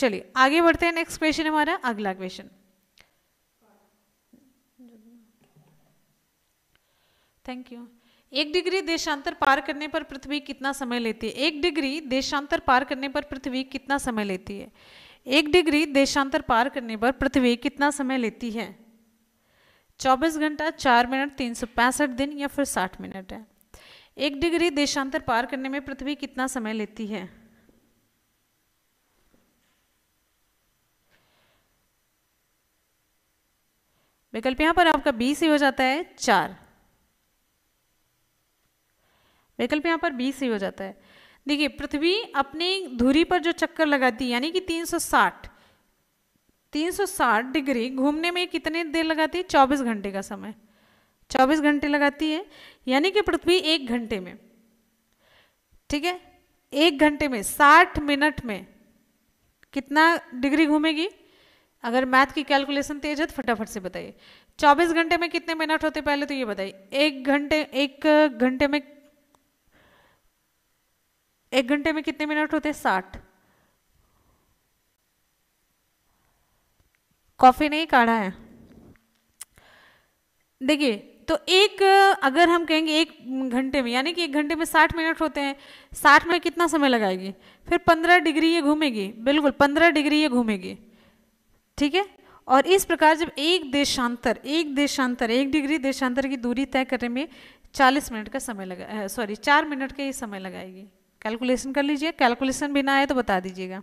A: चलिए आगे बढ़ते हैं नेक्स्ट क्वेश्चन हमारा अगला क्वेश्चन थैंक यू एक डिग्री देशांतर पार करने पर पृथ्वी कितना समय लेती है एक डिग्री देशांतर पार करने पर पृथ्वी कितना समय लेती है एक डिग्री देशांतर पार करने पर पृथ्वी कितना समय लेती है 24 घंटा चार मिनट तीन सौ पैंसठ दिन या फिर 60 मिनट है एक डिग्री देशांतर पार करने में पृथ्वी कितना समय लेती है विकल्प यहां पर आपका बी सी हो जाता है चार विकल्प यहां पर बी सी हो जाता है देखिए पृथ्वी अपने धुरी पर जो चक्कर लगाती है यानी कि 360 360 डिग्री घूमने में कितने देर लगाती है 24 घंटे का समय 24 घंटे लगाती है यानी कि पृथ्वी एक घंटे में ठीक है एक घंटे में 60 मिनट में कितना डिग्री घूमेगी अगर मैथ की कैलकुलेशन तेज है तो फटाफट से बताइए 24 घंटे में कितने मिनट होते पहले तो ये बताइए एक घंटे एक घंटे में एक घंटे में कितने मिनट होते हैं साठ कॉफी नहीं काढ़ा है देखिए तो एक अगर हम कहेंगे एक घंटे में यानी कि एक घंटे में साठ मिनट होते हैं साठ में कितना समय लगाएगी फिर पंद्रह डिग्री ये घूमेगी बिल्कुल पंद्रह डिग्री ये घूमेगी ठीक है और इस प्रकार जब एक देशांतर एक देशांतर एक डिग्री देशांतर की दूरी तय करने में चालीस मिनट का समय लगा सॉरी चार मिनट का ही समय लगाएगी कैलकुलेशन कर लीजिए कैलकुलेशन भी ना आए तो बता दीजिएगा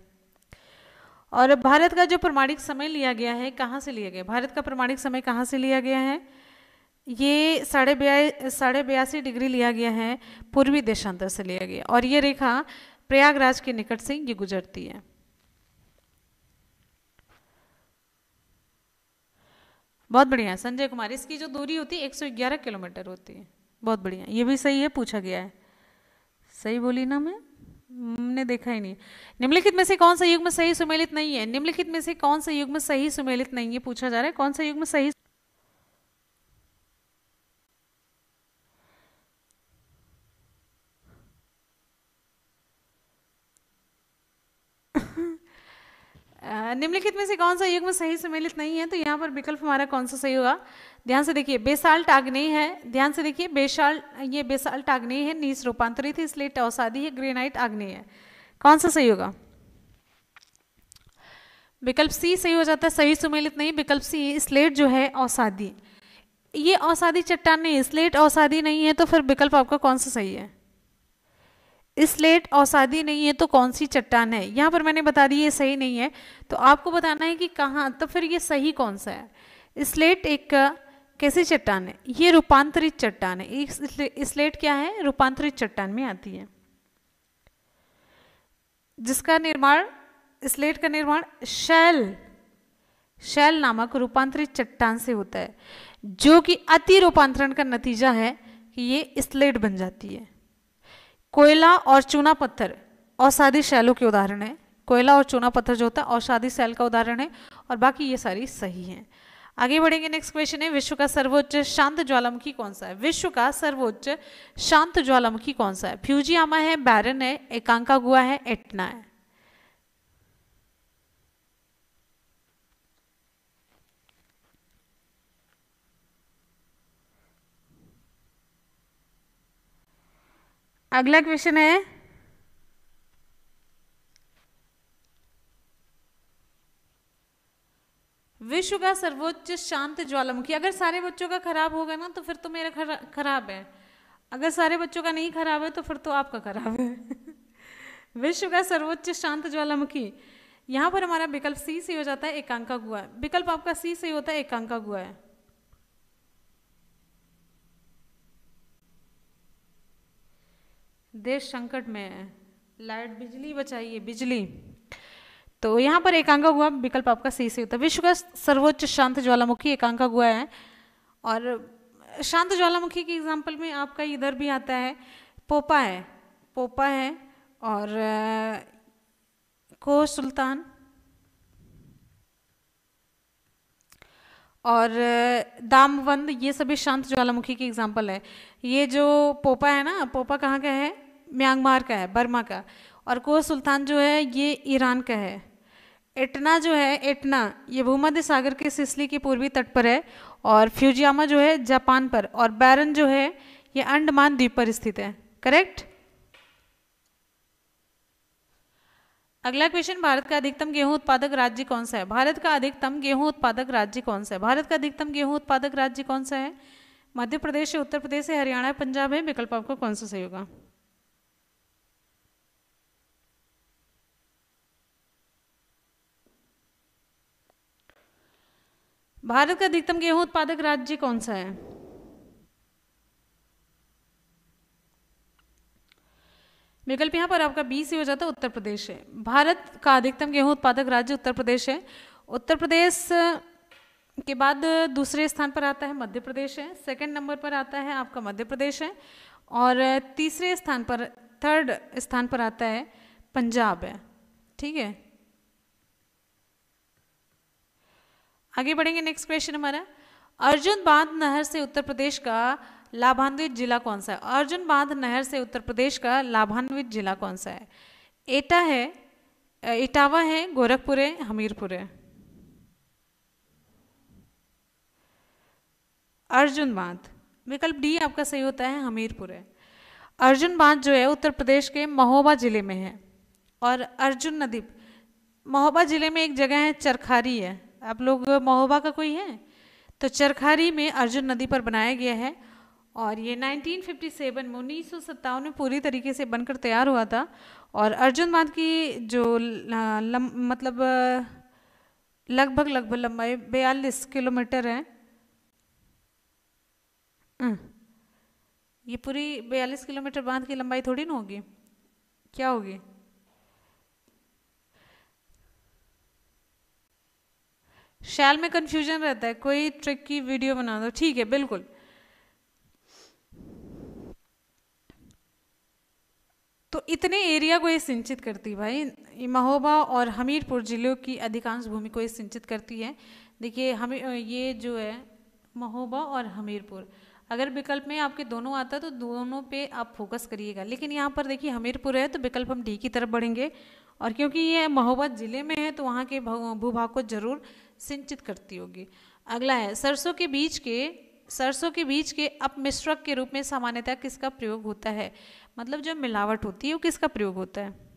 A: और भारत का जो प्रमाणिक समय लिया गया है कहाँ से लिया गया भारत का प्रमाणिक समय कहाँ से लिया गया है ये साढ़े बया साढ़े बयासी डिग्री लिया गया है पूर्वी देशांतर से लिया गया और ये रेखा प्रयागराज के निकट से ये गुजरती है बहुत बढ़िया संजय कुमार इसकी जो दूरी होती है 111 किलोमीटर होती है बहुत बढ़िया ये भी सही है पूछा गया है सही बोली ना मैं ने देखा ही नहीं निम्नलिखित में से कौन सा युग में सही सुमेलित नहीं है निम्नलिखित में से कौन सा युग में सही सुमेलित नहीं है पूछा जा रहा है कौन सा युग में सही निम्नलिखित में से कौन सा युग में सही सुमेलित नहीं है तो यहाँ पर विकल्प हमारा कौन सा सही होगा ध्यान से देखिए बेसाल्ट आग्नेय है ध्यान से देखिए बेसाल ये बेसाल्ट आग्नेय है नीस रूपांतरित है इसलिए टॉसादी है ग्रेनाइट आग्नेय है कौन सा सही होगा विकल्प सी सही हो जाता है सही सुमेलित नहीं विकल्प सी स्लेट जो है औसादी ये औसादी चट्टान नहीं स्लेट औसादी नहीं है तो फिर विकल्प आपका कौन सा सही है स्लेट औसादी नहीं है तो कौन सी चट्टान है यहाँ पर मैंने बता दी ये सही नहीं है तो आपको बताना है कि कहाँ तो फिर ये सही कौन सा है स्लेट एक कैसी चट्टान है ये रूपांतरित चट्टान है स्लेट क्या है रूपांतरित चट्टान में आती है जिसका निर्माण स्लेट का निर्माण शैल शैल नामक रूपांतरित चट्टान से होता है जो कि अति रूपांतरण का नतीजा है कि ये स्लेट बन जाती है कोयला और चूना पत्थर असादी शैलों के उदाहरण है कोयला और चूना पत्थर जो होता है असादी शैल का उदाहरण है और बाकी ये सारी सही हैं आगे बढ़ेंगे नेक्स्ट क्वेश्चन है विश्व का सर्वोच्च शांत ज्वालामुखी कौन सा है विश्व का सर्वोच्च शांत ज्वालामुखी कौन सा है फ्यूजियामा है बैरन है एकांका गुआ है एटना है अगला क्वेश्चन है विश्व का सर्वोच्च शांत ज्वालामुखी अगर सारे बच्चों का खराब होगा ना तो फिर तो मेरा खराब है अगर सारे बच्चों का नहीं खराब है तो फिर तो आपका खराब है विश्व का सर्वोच्च शांत ज्वालामुखी यहाँ पर हमारा विकल्प सी से हो जाता है एकांका गुआ विकल्प आपका सी से होता है एकांका गुआ है देश संकट में है लाइट बिजली बचाइए बिजली तो यहाँ पर एकांका हुआ विकल्प आपका सही सही होता है विश्व का सर्वोच्च शांत ज्वालामुखी एकांका हुआ है और शांत ज्वालामुखी के एग्जाम्पल में आपका इधर भी आता है पोपा है पोपा है और को सुल्तान और दामवंद ये सभी शांत ज्वालामुखी के एग्जाम्पल है ये जो पोपा है ना पोपा कहाँ का है म्यांमार का है बर्मा का और को सुल्तान जो है ये ईरान का है एटना जो है एटना ये भूमध्य सागर के सिसली के पूर्वी तट पर है और फ्यूजियामा जो है जापान पर और बैरन जो है ये अंडमान द्वीप पर स्थित है करेक्ट अगला क्वेश्चन भारत का अधिकतम गेहूं उत्पादक राज्य कौन सा है भारत का अधिकतम गेहूं उत्पादक राज्य कौन सा है भारत का अधिकतम गेहूं उत्पादक राज्य कौन सा है मध्य प्रदेश उत्तर प्रदेश हरियाणा पंजाब है विकल्प आपको कौन सा सही होगा भारत का अधिकतम गेहूं उत्पादक राज्य कौन सा है विकल्प यहाँ पर आपका बी से हो जाता है उत्तर प्रदेश है भारत का अधिकतम गेहूं उत्पादक राज्य उत्तर प्रदेश है उत्तर प्रदेश के बाद दूसरे स्थान पर आता है मध्य प्रदेश है सेकंड नंबर पर आता है आपका मध्य प्रदेश है और तीसरे स्थान पर थर्ड स्थान पर आता है पंजाब है ठीक है आगे बढ़ेंगे नेक्स्ट क्वेश्चन हमारा अर्जुन बांध नहर से उत्तर प्रदेश का लाभान्वित जिला कौन सा है अर्जुन बांध नहर से उत्तर प्रदेश का लाभान्वित जिला कौन सा है एटा है इटावा है गोरखपुर है हमीरपुर है अर्जुन बांध विकल्प डी आपका सही होता है हमीरपुर है अर्जुन बांध जो है उत्तर प्रदेश के महोबा जिले में है और अर्जुन नदी महोबा जिले में एक जगह है चरखारी है आप लोग महोबा का कोई है तो चरखारी में अर्जुन नदी पर बनाया गया है और ये 1957 में उन्नीस सौ में पूरी तरीके से बनकर तैयार हुआ था और अर्जुन बांध की जो लम, मतलब लगभग लगभग लंबाई बयालीस किलोमीटर है ये पूरी बयालीस किलोमीटर बांध की लंबाई थोड़ी ना होगी क्या होगी शैल में कंफ्यूजन रहता है कोई ट्रिक की वीडियो बना दो ठीक है बिल्कुल तो इतने एरिया को ये सिंचित करती भाई महोबा और हमीरपुर जिलों की अधिकांश भूमि को ये सिंचित करती है देखिए हम ये जो है महोबा और हमीरपुर अगर विकल्प में आपके दोनों आता है तो दोनों पे आप फोकस करिएगा लेकिन यहाँ पर देखिए हमीरपुर है तो विकल्प हम डी की तरफ बढ़ेंगे और क्योंकि ये महोबा ज़िले में है तो वहाँ के भूभाग को जरूर सिंचित करती होगी अगला है सरसों के बीज के सरसों के बीज के अपमिश्रक के रूप में सामान्यतः किसका प्रयोग होता है मतलब जो मिलावट होती है वो किसका प्रयोग होता है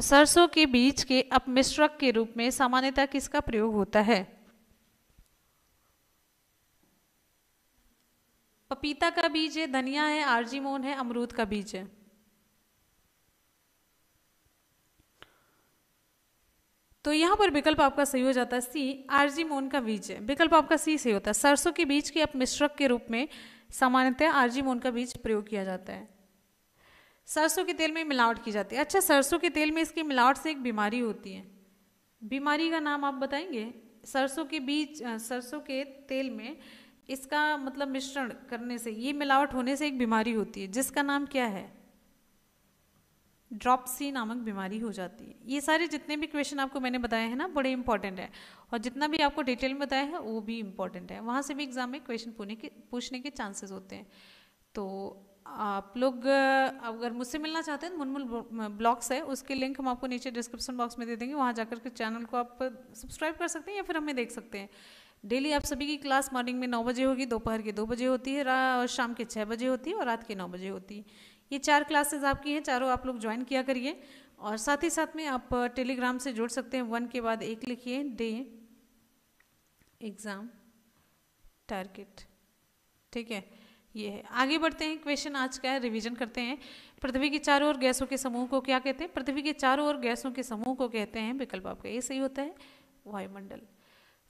A: सरसों के बीज के अपमिश्रक के रूप में सामान्यतः किसका प्रयोग होता है पपीता का बीज है धनिया है आर्जीमोन है अमरूद का बीज है तो यहाँ पर विकल्प आपका सही हो जाता है सी आर्जीमोन का बीज है विकल्प आपका सी सही होता है सरसों के बीज के अब मिश्रक के रूप में सामान्यतः आर्जीमोन का बीज प्रयोग किया जाता है सरसों के तेल में मिलावट की जाती है अच्छा सरसों के तेल में इसकी मिलावट से एक बीमारी होती है बीमारी का नाम आप बताएंगे सरसों के बीज सरसों के तेल में इसका मतलब मिश्रण करने से ये मिलावट होने से एक बीमारी होती है जिसका नाम क्या है ड्रॉपसी नामक बीमारी हो जाती है ये सारे जितने भी क्वेश्चन आपको मैंने बताए हैं ना बड़े इंपॉर्टेंट है और जितना भी आपको डिटेल में बताया है वो भी इम्पॉर्टेंट है वहाँ से भी एग्ज़ाम में क्वेश्चन पूछने के पूछने के चांसेस होते हैं तो आप लोग अगर मुझसे मिलना चाहते हैं तो मुनमुल ब्लॉग्स है उसके लिंक हम आपको नीचे डिस्क्रिप्शन बॉक्स में दे देंगे वहाँ जाकर के चैनल को आप सब्सक्राइब कर सकते हैं या फिर हमें देख सकते हैं डेली आप सभी की क्लास मॉर्निंग में नौ बजे होगी दोपहर के दो बजे होती है और शाम के छः बजे होती है और रात के नौ बजे होती है ये चार क्लासेस आपकी हैं चारों आप लोग ज्वाइन किया करिए और साथ ही साथ में आप टेलीग्राम uh, से जुड़ सकते हैं वन के बाद एक लिखिए डे एग्ज़ाम टारगेट ठीक है ये है आगे बढ़ते हैं क्वेश्चन आज का है रिवीजन करते हैं पृथ्वी के चारों ओर गैसों के समूह को क्या कहते हैं पृथ्वी के चारों ओर गैसों के समूह को कहते हैं विकल्प आपका ये सही होता है वायुमंडल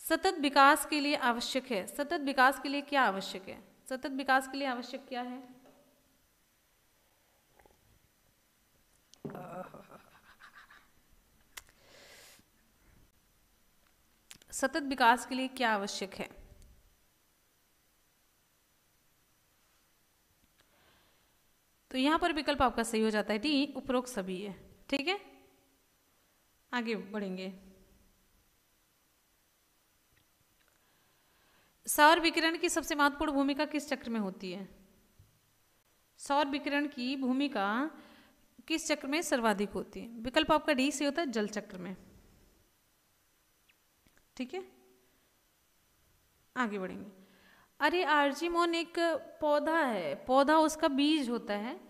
A: सतत विकास के लिए आवश्यक है सतत विकास के लिए क्या आवश्यक है सतत विकास के लिए आवश्यक क्या है सतत विकास के लिए क्या आवश्यक है तो यहां पर विकल्प आपका सही हो जाता है डी उपरोक्त सभी है ठीक है आगे बढ़ेंगे सौर विकिरण की सबसे महत्वपूर्ण भूमिका किस चक्र में होती है सौर विकिरण की भूमिका किस चक्र में सर्वाधिक होती है विकल्प आपका डी से होता है जल चक्र में ठीक है आगे बढ़ेंगे अरे आर्जीमोन एक पौधा है पौधा उसका बीज होता है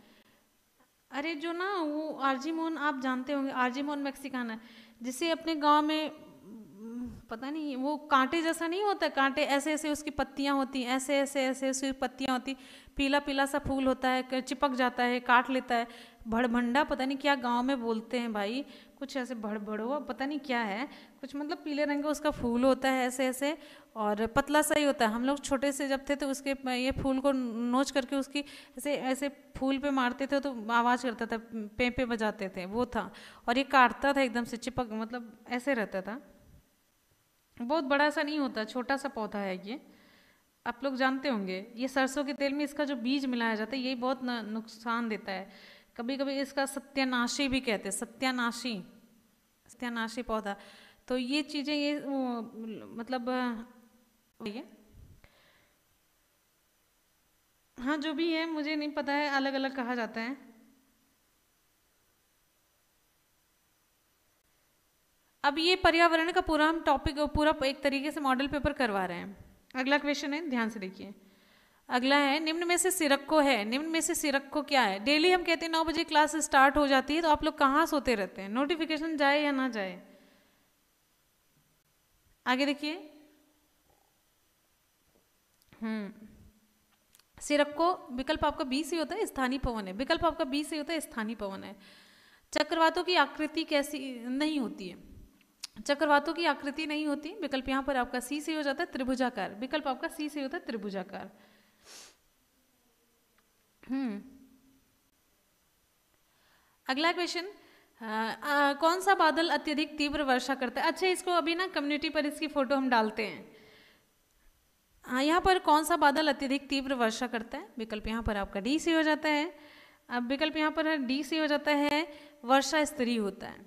A: अरे जो ना वो आर्जीमोन आप जानते होंगे आर्जीमोन मैक्सिकाना जिसे अपने गांव में पता नहीं वो कांटे जैसा नहीं होता कांटे ऐसे ऐसे उसकी पत्तियां होती ऐसे ऐसे ऐसे उसकी पत्तियां होती पीला पीला सा फूल होता है चिपक जाता है काट लेता है भड़भंडा पता नहीं क्या गांव में बोलते हैं भाई कुछ ऐसे भड़भड़ो पता नहीं क्या है कुछ मतलब पीले रंग का उसका फूल होता है ऐसे ऐसे और पतला सा ही होता है हम लोग छोटे से जब थे तो उसके ये फूल को नोच करके उसकी ऐसे ऐसे फूल पे मारते थे तो आवाज़ करता था पे पे बजाते थे वो था और ये काटता था एकदम से चिपक मतलब ऐसे रहता था बहुत बड़ा सा नहीं होता छोटा सा पौधा है ये आप लोग जानते होंगे ये सरसों के तेल में इसका जो बीज मिलाया जाता है यही बहुत नुकसान देता है कभी कभी इसका सत्यानाशी भी कहते हैं सत्यानाशी सत्यानाशी पौधा तो ये चीज़ें ये मतलब ये हाँ जो भी है मुझे नहीं पता है अलग अलग कहा जाता है अब ये पर्यावरण का पूरा हम टॉपिक पूरा एक तरीके से मॉडल पेपर करवा रहे हैं अगला क्वेश्चन है ध्यान से देखिए अगला है निम्न में से सिरक्को है निम्न में से सिरक्को क्या है डेली हम कहते हैं नौ बजे क्लास स्टार्ट हो जाती है तो आप लोग कहाँ सोते रहते हैं नोटिफिकेशन जाए या ना जाए आगे देखिए हम्म सिरक्को विकल्प आपका बी से होता है स्थानीय पवन है विकल्प आपका बी से होता है स्थानीय पवन है चक्रवातों की आकृति कैसी नहीं होती है चक्रवातों की आकृति नहीं होती विकल्प यहाँ पर आपका सी से हो जाता है त्रिभुजाकार विकल्प आपका सी से होता है त्रिभुजाकार हम्म अगला क्वेश्चन कौन सा बादल अत्यधिक तीव्र वर्षा करता है अच्छा इसको अभी ना कम्युनिटी पर इसकी फोटो हम डालते हैं हाँ यहाँ पर कौन सा बादल अत्यधिक तीव्र वर्षा करता है विकल्प यहाँ पर आपका डी सी हो जाता है अब विकल्प यहाँ पर डी सी हो जाता है वर्षा स्त्री होता है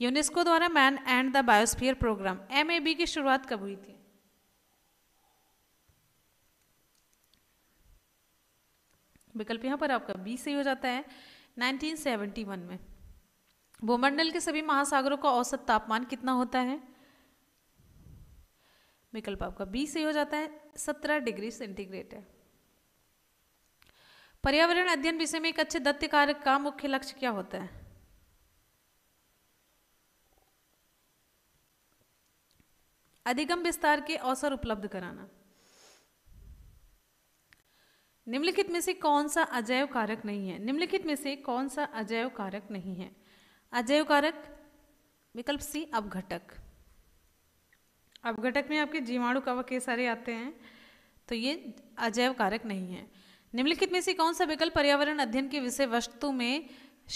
A: यूनेस्को द्वारा man and the biosphere programme M की शुरुआत कब हुई थी विकल्प यहाँ पर आपका बी सही हो जाता है 1971 में भूमंडल के सभी महासागरों का औसत तापमान कितना होता है विकल्प आपका बी सही हो जाता है 17 डिग्री सेंटीग्रेड है पर्यावरण अध्ययन विषय में एक अच्छे दत्त कार्य का मुख्य लक्ष्य क्या होता है अधिगम विस्तार के अवसर उपलब्ध कराना निम्नलिखित में से कौन सा अजैव कारक नहीं है निम्नलिखित में से कौन सा अजैव कारक नहीं है अजैव कारक विकल्प सी अवघटक अवघटक में आपके जीवाणु कवक के सारे आते हैं तो ये अजैव कारक नहीं है निम्नलिखित में से कौन सा विकल्प पर्यावरण अध्ययन के विषय वस्तु में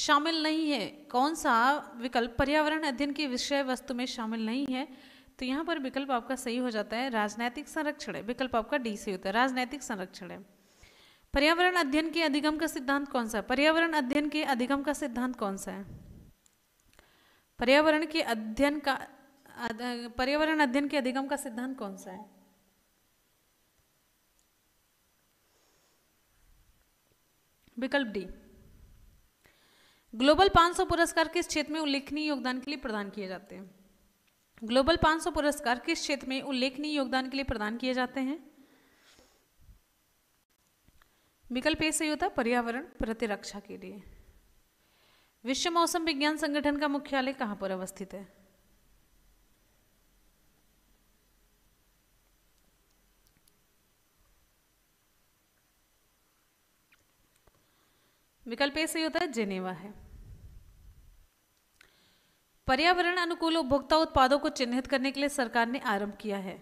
A: शामिल नहीं है कौन सा विकल्प पर्यावरण अध्ययन के विषय वस्तु में शामिल नहीं है तो यहाँ पर विकल्प आपका सही हो जाता है राजनैतिक संरक्षण है विकल्प आपका डी सही होता है राजनैतिक संरक्षण है पर्यावरण अध्ययन के अधिगम का सिद्धांत कौन सा है पर्यावरण अध्ययन के अधिगम का सिद्धांत कौन सा है पर्यावरण के अध्ययन का पर्यावरण अध्ययन के अधिगम का सिद्धांत कौन सा है विकल्प डी ग्लोबल 500 पुरस्कार किस क्षेत्र में उल्लेखनीय योगदान के लिए प्रदान किए जाते हैं ग्लोबल 500 पुरस्कार किस क्षेत्र में उल्लेखनीय योगदान के लिए प्रदान किए जाते हैं विकल्प ए सही होता पर्यावरण प्रतिरक्षा के लिए विश्व मौसम विज्ञान संगठन का मुख्यालय कहां पर अवस्थित है विकल्प ए सही होता है जेनेवा है पर्यावरण अनुकूल उपभोक्ता उत्पादों को चिन्हित करने के लिए सरकार ने आरंभ किया है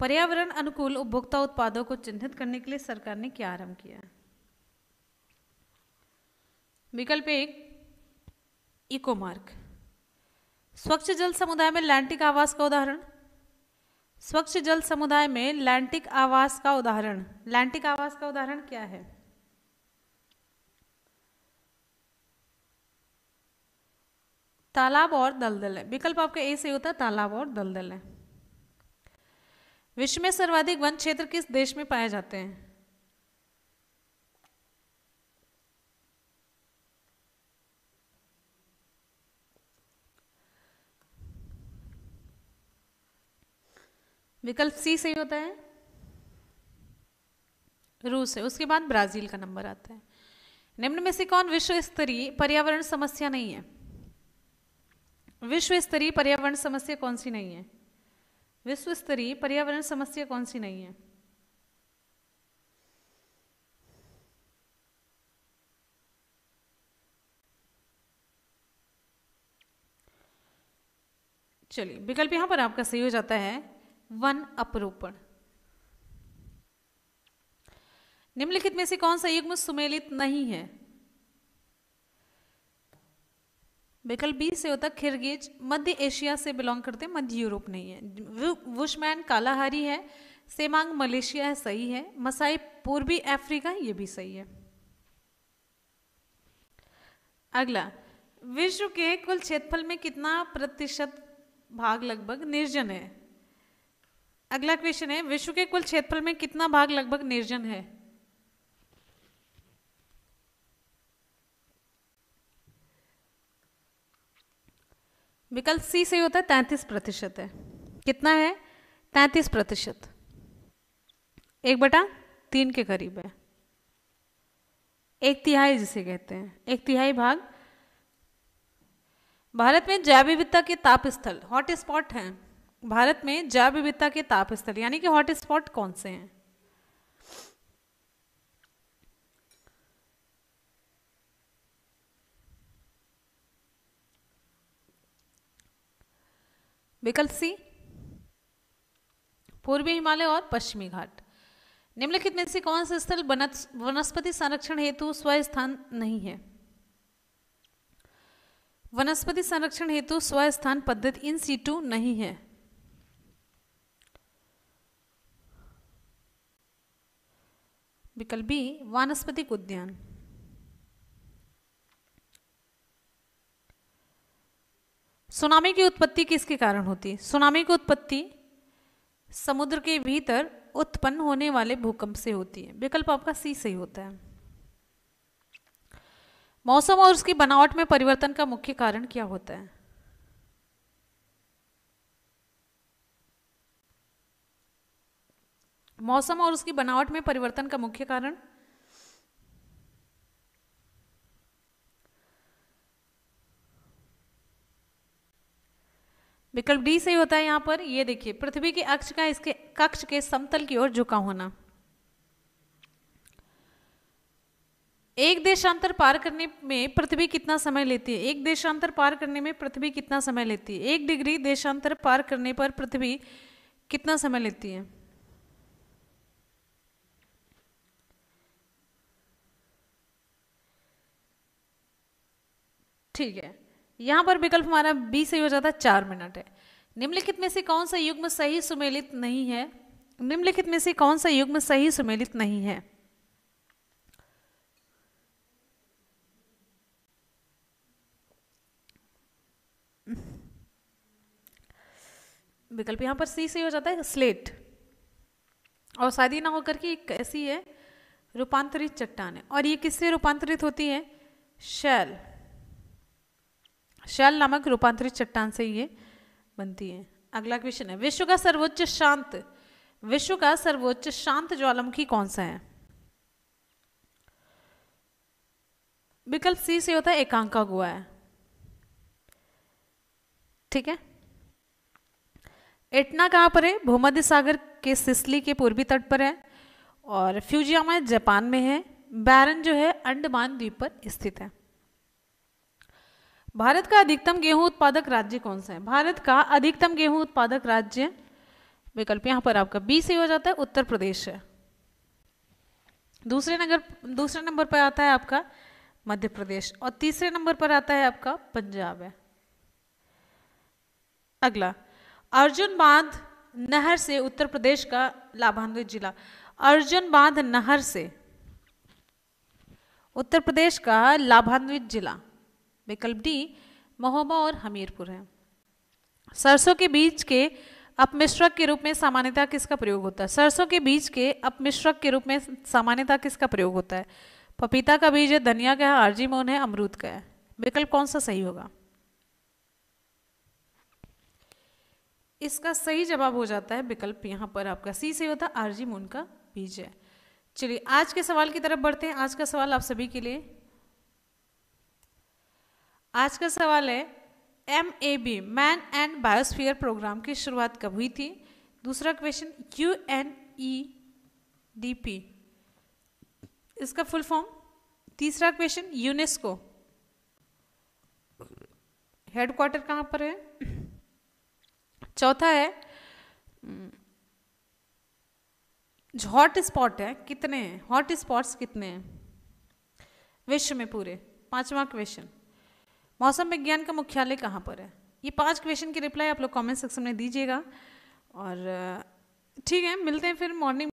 A: पर्यावरण अनुकूल उपभोक्ता उत्पादों को चिन्हित करने के लिए सरकार ने क्या आरंभ किया विकल्प एक इकोमार्क स्वच्छ जल समुदाय में लैंटिक आवास का उदाहरण स्वच्छ जल समुदाय में लैंटिक आवास का उदाहरण लैंटिक आवास का उदाहरण क्या है तालाब और दलदल है विकल्प आपका ए से होता है तालाब और दलदल है विश्व में सर्वाधिक वन क्षेत्र किस देश में पाए जाते हैं विकल्प सी सही होता है रूस है उसके बाद ब्राजील का नंबर आता है निम्न में से कौन विश्व स्तरीय पर्यावरण समस्या नहीं है विश्व स्तरीय पर्यावरण समस्या कौन सी नहीं है विश्व स्तरीय पर्यावरण समस्या कौन सी नहीं है चलिए विकल्प यहां पर आपका सही हो जाता है वन अपरोपण निम्नलिखित में से कौन सा युग्म सुमेलित नहीं है विकल्प बी से होता खिरगिज मध्य एशिया से बिलोंग करते मध्य यूरोप नहीं है वुशमैन कालाहारी है सेमांग मलेशिया है सही है मसाई पूर्वी अफ्रीका ये भी सही है अगला विश्व के कुल क्षेत्रफल में कितना प्रतिशत भाग लगभग निर्जन है अगला क्वेश्चन है विश्व के कुल क्षेत्रफल में कितना भाग लगभग निर्जन है विकल्प सी सही होता है तैंतीस प्रतिशत है कितना है तैंतीस प्रतिशत एक बटा तीन के करीब है एक तिहाई जिसे कहते हैं एक तिहाई भाग भारत में जैव विविधता के ताप स्थल हॉट स्पॉट हैं भारत में जैव विविधता के ताप स्थल यानी कि हॉट स्पॉट कौन से हैं विकल्प सी पूर्वी हिमालय और पश्चिमी घाट निम्नलिखित में से कौन सा स्थल वनस्पति संरक्षण हेतु स्वस्थान नहीं है वनस्पति संरक्षण हेतु स्वस्थान पद्धति इन सीटू नहीं है विकल्प बी वनस्पतिक उद्यान सुनामी की उत्पत्ति किसके कारण होती है सुनामी की उत्पत्ति समुद्र के भीतर उत्पन्न होने वाले भूकंप से होती है विकल्प आपका सी सही होता है मौसम और उसकी बनावट में परिवर्तन का मुख्य कारण क्या होता है मौसम और उसकी बनावट में परिवर्तन का मुख्य कारण विकल्प डी सही होता है यहाँ पर ये देखिए पृथ्वी के अक्ष का इसके कक्ष के समतल की ओर झुका होना एक देशांतर पार करने में पृथ्वी कितना समय लेती है एक देशांतर पार करने में पृथ्वी कितना समय लेती है एक डिग्री देशांतर पार करने पर पृथ्वी कितना समय लेती है ठीक है यहाँ पर विकल्प हमारा बी सही हो जाता है चार मिनट है निम्नलिखित में से कौन सा युग्म सही सुमेलित नहीं है निम्नलिखित में से कौन सा युग्म सही सुमेलित नहीं है विकल्प यहाँ पर सी सही हो जाता है स्लेट और शादी ना होकर के एक ऐसी है रूपांतरित चट्टान है और ये किससे रूपांतरित होती है शैल शैल नामक रूपांतरित चट्टान से ये बनती है अगला क्वेश्चन है विश्व का सर्वोच्च शांत विश्व का सर्वोच्च शांत ज्वालामुखी कौन सा है विकल्प सी से होता है एकांका गुआ है ठीक है एटना कहां पर है भूमध्य सागर के सिसली के पूर्वी तट पर है और फ्यूजियामा जापान में है बैरन जो है अंडमान द्वीप पर स्थित है भारत का अधिकतम गेहूं उत्पादक राज्य कौन सा है भारत का अधिकतम गेहूं उत्पादक राज्य विकल्प यहां पर आपका बी से हो जाता है उत्तर प्रदेश है दूसरे नगर दूसरे नंबर पर आता है आपका मध्य प्रदेश और तीसरे नंबर पर आता है आपका पंजाब है अगला अर्जुन बांध नहर से उत्तर प्रदेश का लाभान्वित जिला अर्जुन बांध नहर से उत्तर प्रदेश का लाभान्वित जिला विकल्प डी महोबा और हमीरपुर है सरसों के बीज के अपमिश्रक के रूप में सामान्यता किसका प्रयोग होता है सरसों के बीज के अपमिश्रक के रूप में सामान्यता किसका प्रयोग होता है पपीता का बीज है धनिया का है आर्जीमोन है अमरूद का है विकल्प कौन सा सही होगा इसका सही जवाब हो जाता है विकल्प यहाँ पर आपका सी सही होता है आरजी मोन का बीज है चलिए आज के सवाल की तरफ बढ़ते हैं आज का सवाल आप सभी के लिए आज का सवाल है M A B man and biosphere programme की शुरुआत कब हुई थी दूसरा question U N E D P इसका फुल फॉर्म तीसरा क्वेश्चन यूनेस्को हेडक्वार्टर कहाँ पर है चौथा है हॉट हम्म, स्पॉट है कितने हैं हॉट स्पॉट्स कितने हैं विश्व में पूरे पांचवा क्वेश्चन मौसम विज्ञान का मुख्यालय कहाँ पर है ये पांच क्वेश्चन की रिप्लाई आप लोग कमेंट सेक्शन में दीजिएगा और ठीक है मिलते हैं फिर मॉर्निंग